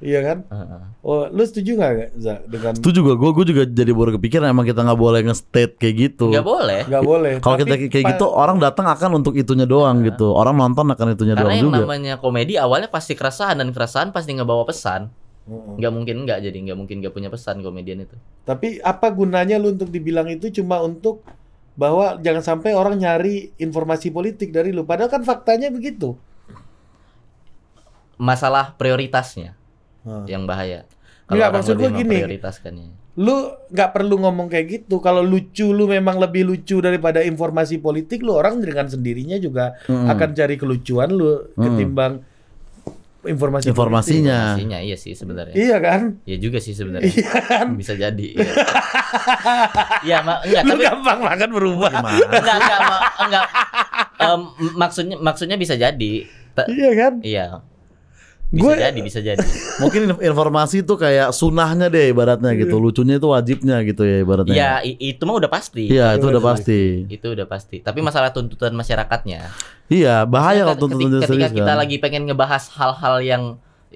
Iya kan? uh huh Oh, lu setuju gak gak dengan Setuju gak? Gue juga jadi baru kepikiran emang kita nggak boleh nge-state kayak gitu. Gak boleh. Gak boleh. Kalau kita kayak gitu orang datang akan untuk itunya doang uh. gitu. Orang nonton akan itunya Karena doang yang juga. Karena namanya komedi awalnya pasti keresahan dan keresahan pasti bawa pesan. Gak mungkin nggak jadi nggak mungkin nggak punya pesan komedian itu. Tapi apa gunanya lu untuk dibilang itu cuma untuk bahwa jangan sampai orang nyari informasi politik dari lu. Padahal kan faktanya begitu. Masalah prioritasnya hmm. yang bahaya. Kalau nggak maksud gue gini. Iya. Lu nggak perlu ngomong kayak gitu. Kalau lucu lu memang lebih lucu daripada informasi politik, lu orang dengan sendirinya juga hmm. akan cari kelucuan lu hmm. ketimbang informasi informasinya. Politik. Informasinya iya sih sebenarnya. Iya kan? Iya juga sih sebenarnya. Iya kan? Bisa jadi. Iya, *laughs* ya, ma- enggak lu tapi gampang banget berubah. Enggak enggak ma- enggak um, maksudnya maksudnya bisa jadi. T- iya kan? Iya bisa gue, jadi, bisa jadi. *laughs* Mungkin informasi itu kayak sunahnya deh ibaratnya gitu. Hmm. Lucunya itu wajibnya gitu ya ibaratnya. Ya itu mah udah pasti. Iya itu, udah pasti. Itu udah pasti. Tapi masalah tuntutan masyarakatnya. Iya bahaya kalau tuntutan ketika, ketika kita kan. lagi pengen ngebahas hal-hal yang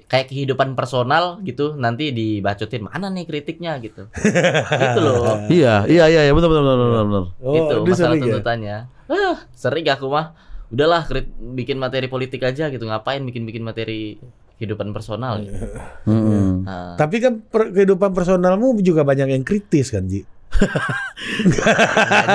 kayak kehidupan personal gitu nanti dibacotin mana nih kritiknya gitu *laughs* gitu loh iya, iya iya iya benar benar benar benar, benar. Oh, itu masalah ya? tuntutannya ya? ah, sering aku mah udahlah bikin materi politik aja gitu ngapain bikin bikin materi kehidupan personal. Gitu. Hmm. Nah. Tapi kan per kehidupan personalmu juga banyak yang kritis kan, Ji?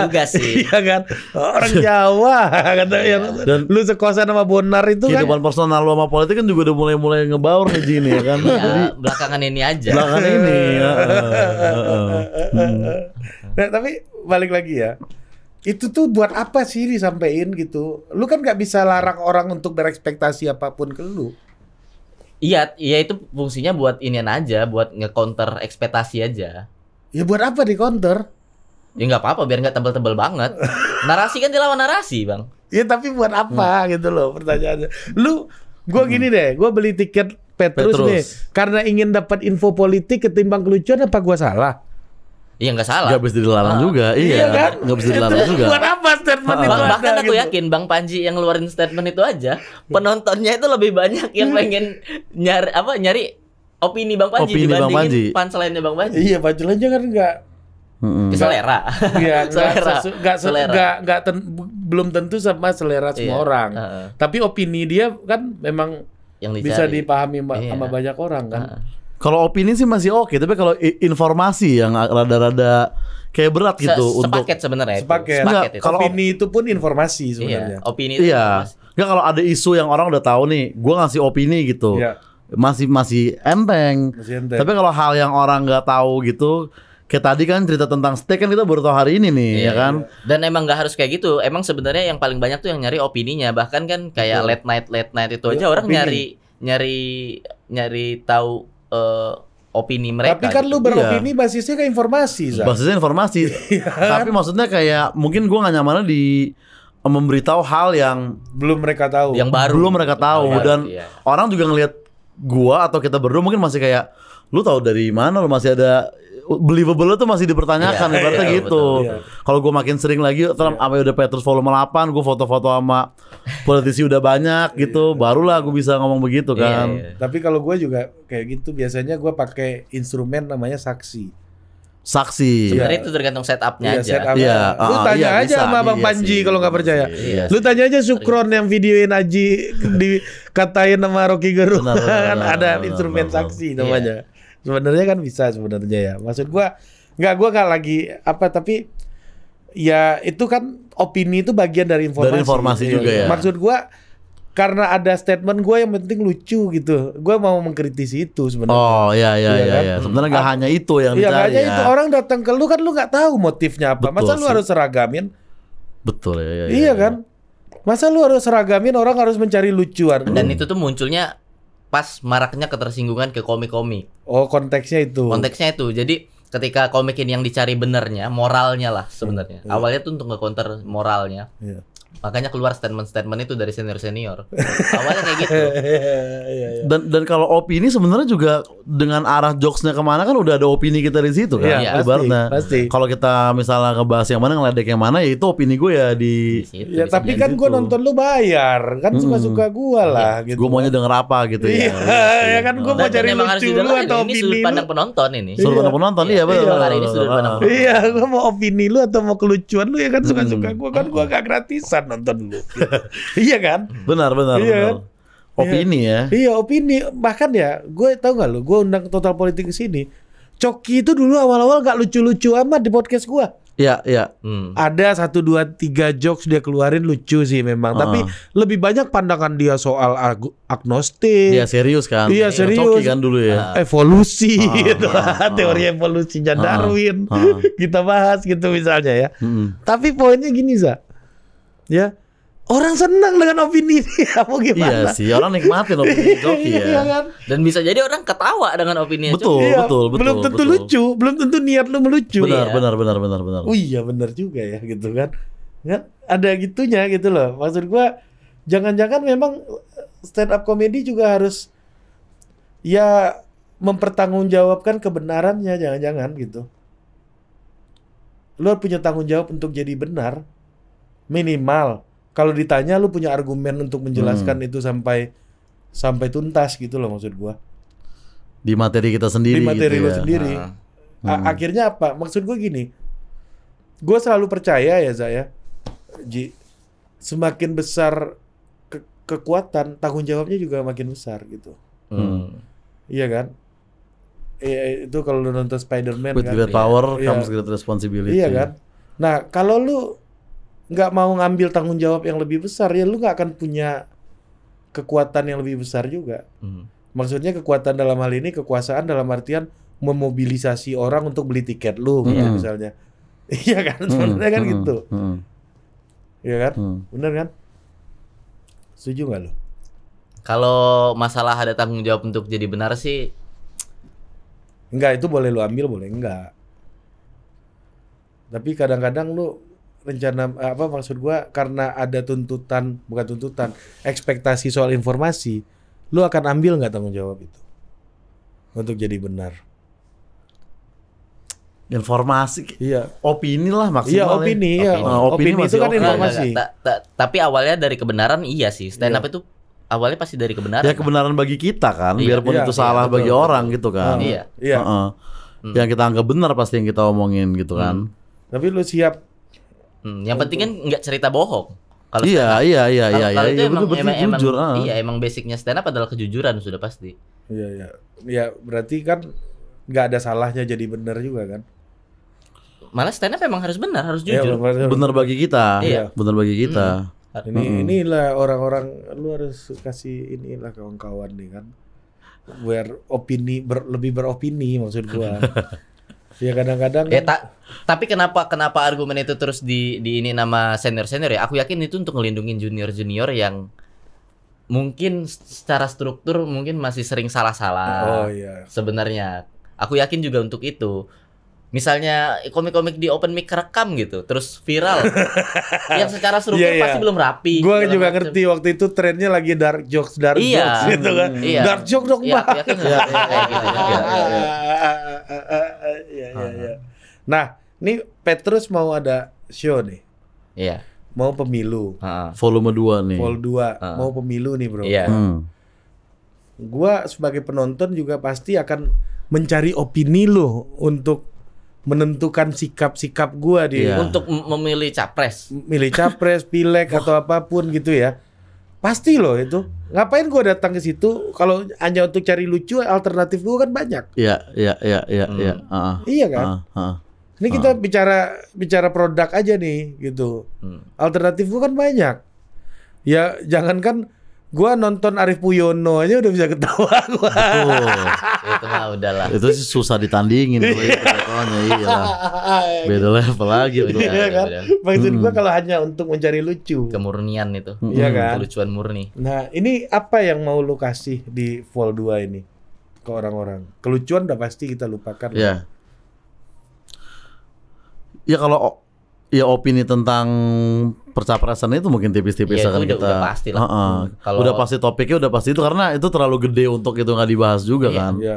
juga sih. *laughs* Iya kan? Orang Jawa *laughs* kata iya. dan lu sekosan sama Bonar itu kehidupan kan. Ya? Kehidupan personal lu sama politik kan juga udah mulai-mulai ngebaur nih ya kan. Iya, belakangan ini aja. Belakangan ini. *laughs* Ya. hmm. Nah, tapi balik lagi ya. Itu tuh buat apa sih disampaikan gitu? Lu kan nggak bisa larang orang untuk berekspektasi apapun ke lu. Iya, iya itu fungsinya buat inian aja, buat nge-counter ekspektasi aja. Ya buat apa di counter? Ya nggak apa-apa, biar nggak tebel-tebel banget. *laughs* narasi kan dilawan narasi, bang. Iya tapi buat apa hmm. gitu loh pertanyaannya. Lu, gue hmm. gini deh, gue beli tiket Petrus, Petrus nih karena ingin dapat info politik ketimbang kelucuan apa gue salah? Iya nggak salah. Gak bisa dilarang ah. juga. Iya, iya kan? Gak bisa dilarang juga. Buat apa statement itu? bahkan aku gitu. yakin Bang Panji yang ngeluarin statement itu aja penontonnya itu lebih banyak yang pengen nyari apa nyari opini Bang Panji opini dibandingin Bang Panji. pancelannya Bang Panji. Iya pancelannya kan nggak Mm -hmm. selera. Iya, *laughs* selera. nggak selera. gak belum tentu sama selera iya. semua iya. orang. Uh Tapi opini dia kan memang yang bisa dipahami iya. sama banyak orang kan. -uh kalau opini sih masih oke, tapi kalau informasi yang rada-rada kayak berat gitu untuk sepaket sebenarnya. Sepaket. sepaket kalau opini itu pun informasi iya, sebenarnya. Iya, opini itu iya. Enggak kalau ada isu yang orang udah tahu nih, gua ngasih opini gitu. Iya. Masih masih empeng. Masih enteng. Tapi kalau hal yang orang nggak tahu gitu, kayak tadi kan cerita tentang steak kan kita baru tahu hari ini nih yeah. ya kan iya. dan emang nggak harus kayak gitu emang sebenarnya yang paling banyak tuh yang nyari opininya bahkan kan kayak late night late night itu aja iya, orang opini. nyari nyari nyari tahu uh, opini mereka. Tapi kan gitu. lu beropini iya. basisnya ke informasi, Zah. Basisnya informasi. *laughs* Iya kan? Tapi maksudnya kayak mungkin gua gak nyamannya di eh, memberitahu hal yang belum mereka tahu. Yang baru. Belum mereka tahu oh, iya, dan iya. orang juga ngelihat gua atau kita berdua mungkin masih kayak lu tahu dari mana lu masih ada believable tuh masih dipertanyakan yeah, ibaratnya yeah, gitu. Yeah. Kalau gue makin sering lagi Trump yeah. apa ya, udah Petrus volume 8, gue foto-foto sama politisi udah banyak iya. gitu, yeah. barulah gue bisa ngomong begitu iya, kan. Yeah, yeah. Tapi kalau gue juga kayak gitu biasanya gue pakai instrumen namanya saksi saksi. Sebenarnya ya. itu tergantung setupnya iya, aja. Set ya, lu ah, ah, tanya iya, aja sama Bang iya, Panji kalau nggak percaya. Iya, lu tanya aja Sukron yang videoin Aji dikatain sama Rocky Gerung. *laughs* ada instrumen saksi namanya. Yeah sebenarnya kan bisa sebenarnya ya maksud gua nggak gua nggak lagi apa tapi ya itu kan opini itu bagian dari informasi dari informasi ya. juga iya. ya maksud gua karena ada statement gue yang penting lucu gitu. Gue mau mengkritisi itu sebenarnya. Oh iya iya iya. iya kan? iya. Sebenarnya nggak ah, hanya itu yang iya, dicari. hanya ya. itu orang datang ke lu kan lu nggak tahu motifnya apa. Betul, Masa sih. lu harus seragamin? Betul ya. Iya, iya, iya kan. Masa lu harus seragamin orang harus mencari lucuan. Dan itu tuh munculnya pas maraknya ketersinggungan ke komik-komik. Oh, konteksnya itu. Konteksnya itu. Jadi ketika komik yang dicari benernya, moralnya lah sebenarnya. Hmm, iya, yeah. Awalnya tuh untuk nge-counter moralnya. Yeah. Makanya keluar statement-statement itu dari senior-senior. Awalnya kayak gitu. *laughs* Iya, iya. dan dan kalau opini sebenarnya juga dengan arah jokesnya kemana kan udah ada opini kita di situ kan. ya, ya, pasti, pasti. Kalau kita misalnya ngebahas yang mana ngeledek yang mana ya itu opini gue ya di, di situ, Ya tapi kan gue gitu. nonton lu bayar, kan hmm. suka-suka gue lah ya, gitu. Gue maunya denger apa gitu ya. Iya, ya kan gue mau cari lucu lu atau ini opini sudut pandang penonton ini. Sudut pandang penonton iya betul. Hari ini sudut pandang Iya, gue mau opini lu atau mau kelucuan lu ya kan suka-suka gue kan gue gak gratisan beneran nonton lu, *laughs* iya kan? Benar, benar, iya benar. Kan? Opini iya. ya. Iya, opini. Bahkan ya, gue tau gak lu, gue undang total politik ke sini. Coki itu dulu awal-awal gak lucu-lucu amat di podcast gue. Iya, iya. Hmm. Ada satu dua tiga jokes dia keluarin lucu sih memang, uh. tapi ah. lebih banyak pandangan dia soal ag- agnostik. Iya serius kan? Iya serius. Coki kan dulu ya. Ah. Evolusi uh, *laughs* gitu, uh, *laughs* teori evolusinya Darwin. Kita bahas gitu misalnya ya. Hmm. Tapi poinnya gini, Za ya orang senang dengan opini *laughs* dia mau iya gimana? Iya sih, orang nikmatin *laughs* opini iya joki ya. Iya kan? Dan bisa jadi orang ketawa dengan opini Betul, iya, betul, betul. Belum tentu betul. lucu, belum tentu niat lu melucu. Benar, iya. benar, benar, benar, benar. Oh iya, benar juga ya gitu kan. Kan ada gitunya gitu loh. Maksud gua jangan-jangan memang stand up comedy juga harus ya mempertanggungjawabkan kebenarannya jangan-jangan gitu. Lo punya tanggung jawab untuk jadi benar minimal kalau ditanya lu punya argumen untuk menjelaskan hmm. itu sampai sampai tuntas gitu loh maksud gua. Di materi kita sendiri. Di materi gitu lu ya. sendiri. Nah. Hmm. Akhirnya apa? Maksud gua gini. Gua selalu percaya ya saya. Ji, semakin besar ke kekuatan, tanggung jawabnya juga makin besar gitu. Hmm. Iya kan? Iya itu kalau lu nonton Spider-Man With kan. Great power yeah. comes great responsibility. Iya kan? Nah, kalau lu nggak mau ngambil tanggung jawab yang lebih besar ya lu nggak akan punya kekuatan yang lebih besar juga. Hmm. Maksudnya kekuatan dalam hal ini kekuasaan dalam artian memobilisasi orang untuk beli tiket lu hmm. ya, misalnya. *laughs* Iya kan? Sebenarnya hmm. kan hmm. gitu. Hmm. Iya kan? Hmm. Bener kan? Setuju nggak lu Kalau masalah ada tanggung jawab untuk jadi benar sih nggak itu boleh lu ambil, boleh enggak. Tapi kadang-kadang lu rencana eh, apa maksud gua karena ada tuntutan bukan tuntutan ekspektasi soal informasi lu akan ambil nggak tanggung jawab itu untuk jadi benar informasi iya opini lah maksudnya ya. iya opini ya. opini. opini, opini itu kan informasi ta, ta, tapi awalnya dari kebenaran iya sih stand iya. up itu awalnya pasti dari kebenaran ya kebenaran kan? bagi kita kan iya. biarpun iya, itu iya, salah betul, bagi betul, orang gitu kan iya iya uh -uh. Hmm. yang kita anggap benar pasti yang kita omongin gitu kan. hmm. kan tapi lu siap Hmm, yang penting kan nggak cerita bohong. Kalau iya, iya, iya, iya, iya, iya, emang, betul, emang, emang, jujur, emang, ah. iya, emang basicnya stand up adalah kejujuran sudah pasti. Iya, iya, iya, berarti kan nggak ada salahnya jadi benar juga kan? Malah stand up emang harus benar, harus iya, jujur. Ya, bener, bener bagi kita, iya. bener bagi kita. Hmm. Ini hmm. inilah orang-orang lu harus kasih inilah kawan-kawan nih kan. Biar opini ber, lebih beropini maksud gua. *laughs* Ya kadang-kadang. Ya kan ta Tapi kenapa kenapa argumen itu terus di di ini nama senior senior ya? Aku yakin itu untuk ngelindungin junior junior yang mungkin secara struktur mungkin masih sering salah-salah. Oh iya. Sebenarnya aku yakin juga untuk itu. Misalnya komik-komik di open mic rekam gitu, terus viral. *laughs* yang secara struktur yeah, yeah. pasti iya. belum rapi. Gua juga macam. ngerti waktu itu trennya lagi dark jokes, dark iya. jokes gitu kan. Hmm, iya. Dark joke dong, Pak. Nah, ini Petrus mau ada show nih. Iya. Mau pemilu. uh-huh. Volume 2 nih. Volume 2. uh-huh. Mau pemilu nih, Bro. Iya. Hmm. Gua sebagai penonton juga pasti akan mencari opini lo untuk menentukan sikap-sikap gua di yeah. untuk memilih capres, milih capres, pileg atau apapun gitu ya. Pasti loh itu. Ngapain gua datang ke situ kalau hanya untuk cari lucu alternatif gua kan banyak. Iya, iya, iya, iya, hmm. iya. Ah, ah. Iya kan? Uh, uh, Ini uh. kita bicara bicara produk aja nih gitu. Hmm. Alternatif gua kan banyak. Ya jangankan Gua nonton Arif Puyono aja udah bisa ketawa gua. Itu, Itu mah udahlah. Itu sih susah ditandingin gua itu pokoknya iya. iyalah. Beda level lagi itu. Iya kan? Maksud hmm. gua kalau hanya untuk mencari lucu. Kemurnian itu. Hmm. Iya hmm. kan? Kelucuan murni. Nah, ini apa yang mau lu kasih di vol 2 ini ke orang-orang? Kelucuan udah pasti kita lupakan. Iya. Yeah. Ya kalau ya opini tentang percapresan itu mungkin tipis-tipis ya, kan udah, kita udah pasti lah. Uh -uh. Kalau udah pasti topiknya udah pasti itu karena itu terlalu gede untuk itu nggak dibahas juga iya. kan. Iya.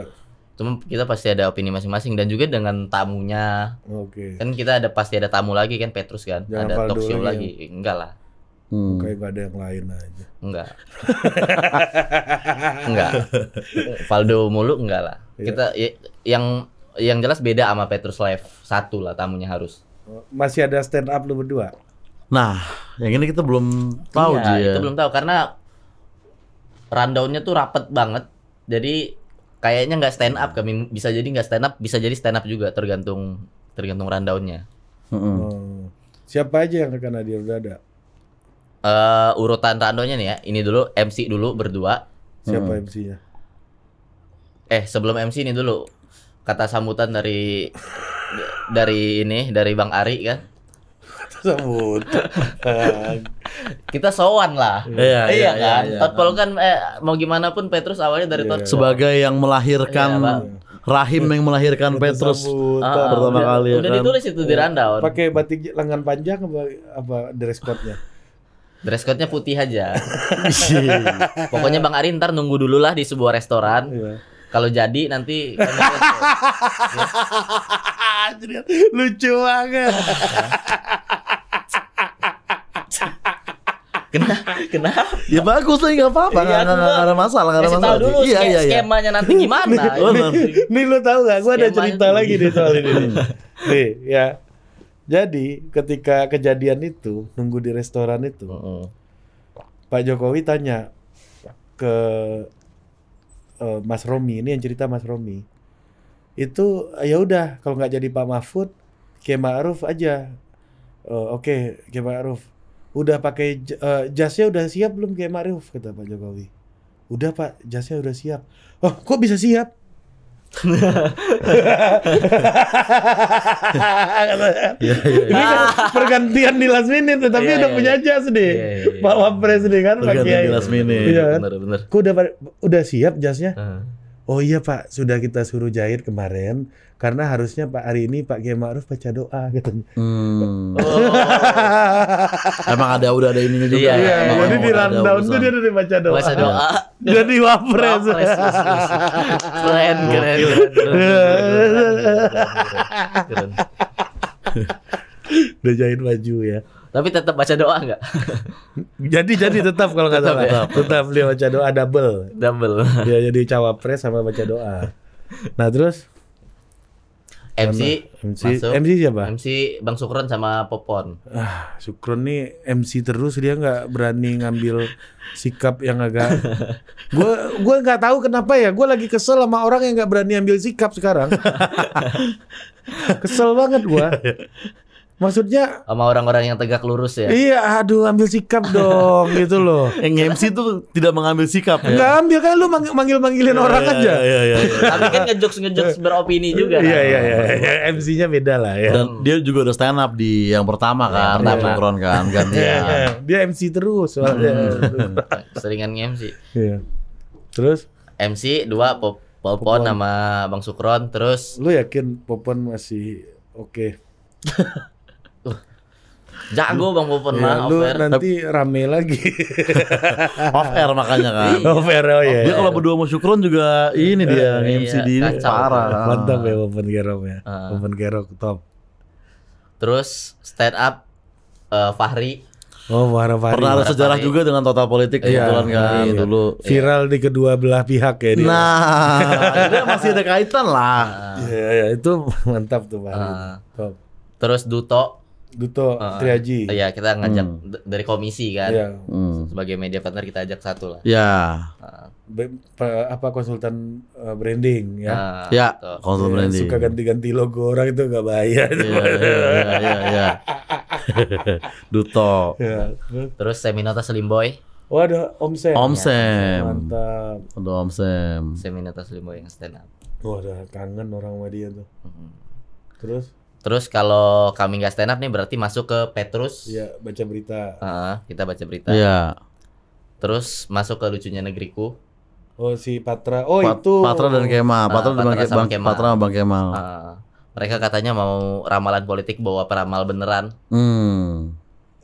Cuma kita pasti ada opini masing-masing dan juga dengan tamunya. Oke. Okay. Kan kita ada pasti ada tamu lagi kan Petrus kan. Jangan ada talk show lagi. Ya. Enggak lah. Hmm. Kayak gak ada yang lain aja. Enggak. *laughs* enggak. Valdo mulu enggak lah. Iya. Kita ya, yang yang jelas beda sama Petrus Live satu lah tamunya harus. Masih ada stand up lu berdua? Nah, yang ini kita belum tahu iya, ya. belum tahu karena rundownnya tuh rapet banget. Jadi kayaknya nggak stand up kami bisa jadi nggak stand up bisa jadi stand up juga tergantung tergantung rundownnya. -hmm. Siapa aja yang rekan hadir udah ada? Uh, eh, urutan rundownnya nih ya. Ini dulu MC dulu berdua. Siapa -hmm. MC-nya? Eh sebelum MC ini dulu kata sambutan dari dari ini dari Bang Ari kan sebut *laughs* kita sowan lah iya, iya, iya, iya kan iya, Todd kan eh, mau gimana pun Petrus awalnya dari iya, Todd sebagai yang melahirkan iya, rahim yang melahirkan Petrus ah, pertama udah, kali ya udah kan? ditulis itu di iya. rundown pakai batik lengan panjang apa, apa dress code-nya Dress code-nya putih aja. *laughs* Pokoknya Bang Ari ntar nunggu dulu lah di sebuah restoran. Yeah kalau jadi nanti *laughs* lucu banget. Kenapa? Kenapa? Ya bagus lah, nggak apa-apa, iya, nggak ya, ada, ada masalah, nggak ada masalah. Tahu dulu iya, iya, iya. skemanya nanti gimana? nih gitu. lu tahu nggak? Gue ada cerita lagi lagi nih soal ini. nih, ya. Jadi ketika kejadian itu nunggu di restoran itu, uh -uh. Pak Jokowi tanya ke uh, Mas Romi ini yang cerita Mas Romi itu eh, ya udah kalau nggak jadi Pak Mahfud Kiai Ma'ruf aja uh, oke okay, Kiai Ma'ruf udah pakai uh, jasnya udah siap belum Kiai Ma'ruf kata Pak Jokowi udah Pak jasnya udah siap oh kok bisa siap Iya, iya, iya. Ini kan pergantian di last minute, tapi udah punya jas nih, ya, ya, Pak Wapres nih kan. Pergantian di last minute, iya, benar-benar. Kok udah udah siap jasnya? Uh. Oh iya Pak, sudah kita suruh jahit kemarin karena harusnya Pak hari ini Pak Kiai Ma'ruf baca doa gitu. *laughs* Hmm. Oh. emang ada udah ada ini juga. Iya, ya? iya. jadi di rundown tuh dia udah baca doa. Baca doa. Iya. *laughs* jadi wapres. Keren, keren. Udah jahit baju ya. Tapi tetap baca doa enggak? *laughs* jadi jadi tetap kalau nggak salah. Tetap, ya? tetap dia baca doa double. Double. dia jadi cawapres sama baca doa. Nah terus MC, MC, masuk. MC siapa? MC Bang Sukron sama Popon. Ah, Sukron nih MC terus dia nggak berani ngambil sikap yang agak. Gue *laughs* gue nggak tahu kenapa ya. Gue lagi kesel sama orang yang nggak berani ambil sikap sekarang. *laughs* kesel banget gue. Iya, iya. Maksudnya sama orang-orang yang tegak lurus ya. Iya, aduh ambil sikap dong *laughs* gitu loh. Yang eh, MC tuh tidak mengambil sikap ya. Enggak ambil kan lu manggil-manggilin yeah, iya, orang yeah, aja. Iya iya iya. *laughs* Tapi kan ngejokes-ngejokes beropini juga. Iya kan? iya iya. iya. *laughs* MC-nya beda lah ya. Dan dia juga udah stand up di yang pertama iya, kan, yang pertama. kan gantian. Iya, dia MC terus soalnya. Hmm. Seringan MC. Iya. Terus MC dua pop Popon, Popon sama Bang Sukron terus. Lu yakin Popon masih oke? Okay? Jago Bang Popon ya, off air. nanti rame lagi. *laughs* off air makanya kan. Iya. off air oh ya. Dia iya. kalau berdua mau syukron juga ini dia iya, MC di ini parah. *laughs* Mantap ya Popon Gerok ya. Ah. Popon Gerok top. Terus stand up uh, Fahri Oh, Fahri. Pernah ada sejarah juga dengan total politik iya, kebetulan kan iya, dulu. Viral iya. di kedua belah pihak ya dia. Nah, *laughs* itu masih ada kaitan lah. Iya, iya, ya, itu mantap tuh Fahri. Ah. top. Terus Duto Duto uh, Triaji. Iya, kita ngajak hmm. dari komisi kan. Yeah. Hmm. Sebagai media partner kita ajak satu lah. Iya. Uh. apa konsultan uh, branding ya. Uh, ya, konsultan yeah, branding. Suka ganti-ganti logo orang itu nggak bahaya. Iya, iya, iya, iya, iya. *laughs* Duto. Yeah. Iya, Terus Seminota Slimboy. Oh ada Om Sam. Om ya, Mantap. Ada Om Sam. Seminota Slimboy yang stand up. Wah, oh, kangen orang sama dia tuh. Mm -hmm. Terus Terus kalau kami nggak stand up nih berarti masuk ke Petrus. Iya, baca berita. Uh, kita baca berita. Iya. Terus masuk ke lucunya negeriku. Oh si Patra. Oh Pat itu. Patra dan Kemal. Patra, uh, ah, Patra dan Patra Bang, Kemal. Patra Bang Kemal. Uh, mereka katanya mau ramalan politik bawa peramal beneran. Hmm. *laughs*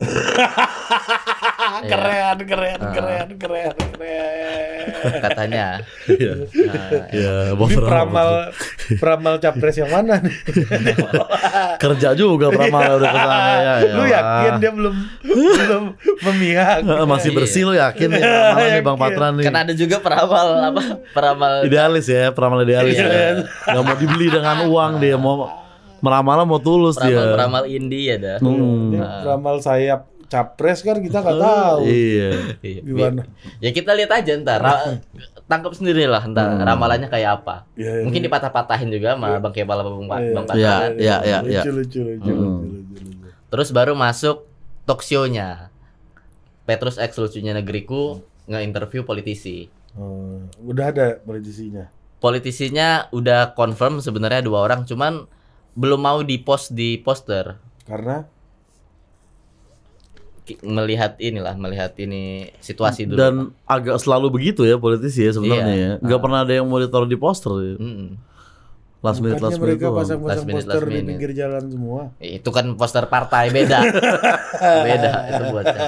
keren, iya. keren, uh. keren, keren, keren. Katanya. Iya. Yeah. Uh, yeah, peramal peramal capres yang mana nih? *laughs* Kerja juga pramal udah kesana ya, *laughs* ya. Lu ya. yakin dia belum belum memihak? Masih bersih lu yakin ya? peramal nih Bang Patran nih. Karena ada juga pramal apa? pramal idealis ya, pramal idealis iya. ya. Gak mau dibeli dengan uang dia mau Meramal mau tulus dia. Meramal indie ya dah. Hmm. Nah. Meramal sayap capres kan kita nggak tahu. Iya. iya. Gimana? Ya kita lihat aja ntar. Tangkap sendiri lah ntar hmm. ramalannya kayak apa. Ya, ya, Mungkin iya. dipatah-patahin juga sama ya. Bang Kebal sama Bang ya, Bang ya, ya, Ya, lucu, lucu, lucu, hmm. lucu, Terus baru masuk toksionya, nya Petrus X lucunya negeriku hmm. nge-interview politisi. Hmm. Udah ada politisinya. Politisinya udah confirm sebenarnya dua orang, cuman belum mau di post di poster karena melihat inilah melihat ini situasi dulu dan agak selalu begitu ya politisi ya sebenarnya iya, ya nggak ah. pernah ada yang mau ditaruh di poster ya. Mm -mm. Last minute, last minute, mereka pasang-pasang poster last minute. di pinggir jalan semua. Eh, itu kan poster partai beda, *laughs* beda itu buat. Eh,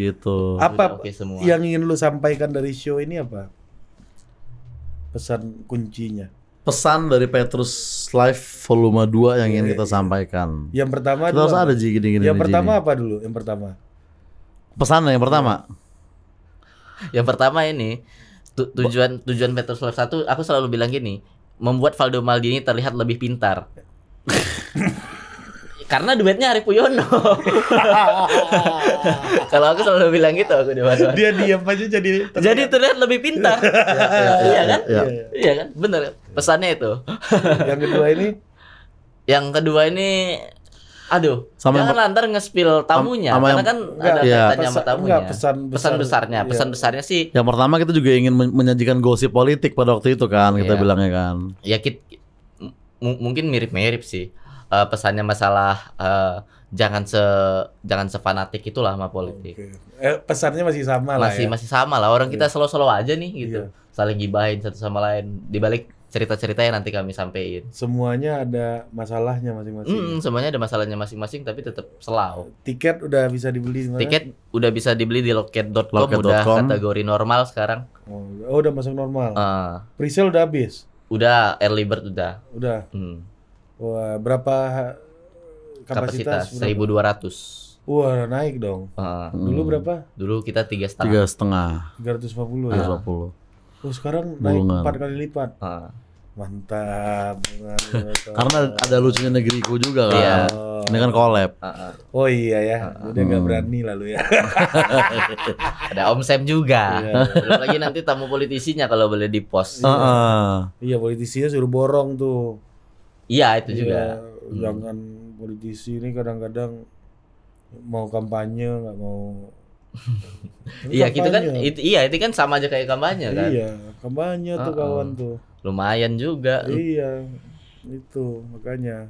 gitu. Apa okay semua. yang ingin lu sampaikan dari show ini apa? Pesan kuncinya? pesan dari Petrus Live volume 2 yang ingin iya, kita iya. sampaikan? Yang pertama kita harus ada Ji gini gini. Yang pertama gini. apa dulu? Yang pertama. Pesan yang pertama. Yang pertama ini tu tujuan tujuan Petrus Live 1 aku selalu bilang gini, membuat Valdo Maldini terlihat lebih pintar. *laughs* Karena duetnya Arif Puyono. *laughs* Kalau aku selalu bilang gitu aku di mana. Dia diam aja jadi terlihat. jadi terlihat lebih pintar. ya, ya, ya, iya kan? Iya, ya. ya, kan? Bener. Pesannya itu. *laughs* yang kedua ini yang kedua ini Aduh, sama jangan lantar ngespil tamunya sama karena kan enggak, ada ya, kaitannya sama tamunya. Enggak, pesan, besar, pesan besarnya, iya. pesan besarnya sih. Yang pertama kita juga ingin menyajikan gosip politik pada waktu itu kan, iya. kita bilangnya kan. Ya kita, mungkin mirip-mirip sih uh, pesannya masalah uh, jangan se jangan sefanatik itulah sama politik. Okay. Eh, pesannya masih sama masih, lah. Masih ya? masih sama lah. Orang yeah. kita iya. selo-selo aja nih gitu. Yeah. Saling gibahin satu sama lain. Di balik cerita-cerita yang nanti kami sampaikan. Semuanya ada masalahnya masing-masing. Mm, semuanya ada masalahnya masing-masing tapi tetap selau. Tiket udah bisa dibeli dimana? Tiket udah bisa dibeli di loket.com loket udah kategori normal sekarang. Oh, udah oh, masuk normal. Uh, Presale udah habis. Udah early bird udah. Udah. Hmm Wah, berapa kapasitas? seribu dua ratus. Wah, naik dong. Uh, dulu hmm. berapa? Dulu kita tiga setengah. Tiga setengah. Tiga ratus lima puluh ya. Lima puluh. Oh sekarang naik empat kali lipat. Uh. Mantap. Karena ada lucunya negeriku juga kan. Iya. Oh. Ini kan collab. Uh -uh. Oh iya ya, uh -uh. udah gak berani lalu ya. *laughs* ada Om Sam juga. Iya. Belum lagi nanti tamu politisinya kalau boleh di post. Uh -uh. Iya, politisinya suruh borong tuh. Iya itu ya, juga. Hmm. Jangan hmm. politisi ini kadang-kadang mau kampanye nggak mau. *laughs* iya gitu kan It, iya itu kan sama aja kayak kampanye kan. Iya kampanye uh -uh. tuh kawan tuh. Lumayan juga. Iya itu makanya.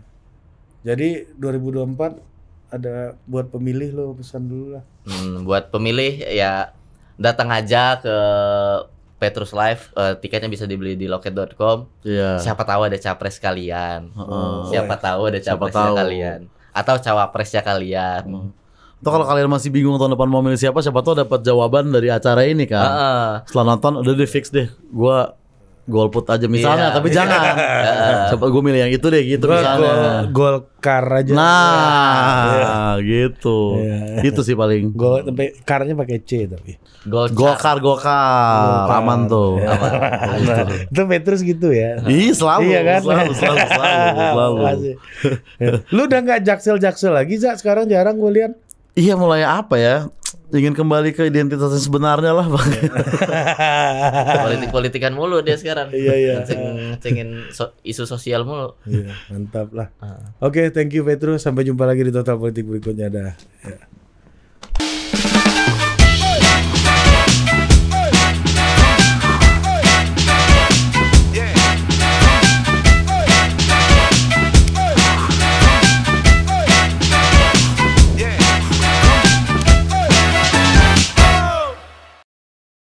Jadi 2024 ada buat pemilih lo pesan dulu lah. Hmm, buat pemilih ya datang aja ke Petrus Live uh, eh, tiketnya bisa dibeli di loket.com. Yeah. Siapa tahu ada capres kalian. Uh, siapa tahu ada capres tahu. kalian atau cawapresnya kalian. Hmm. Uh. Tuh kalau kalian masih bingung tahun depan mau milih siapa, siapa tahu dapat jawaban dari acara ini kan. Uh, Setelah nonton udah deh fix deh. Gua golput aja misalnya, yeah. tapi jangan. *laughs* Eh, coba gue milih yang itu deh gitu gua, misalnya. Gol aja. Nah, yeah. gitu. Yeah. Itu sih paling. Gol tapi karnya pakai C tapi. Golkar, Golkar, Aman tuh. Yeah. Iya. *laughs* itu Petrus gitu ya. Ih selalu, iya kan? selalu, selalu, selalu, *laughs* selalu. selalu. Lu udah nggak jaksel jaksel lagi, Zak? Sekarang jarang gue lihat. Iya mulai apa ya? ingin kembali ke identitas yang sebenarnya lah bang. *laughs* politik politikan mulu dia sekarang. Iya iya. Cengin, so, isu sosial mulu. Iya mantap lah. Ah. Oke okay, thank you Petrus sampai jumpa lagi di total politik berikutnya dah. Ya.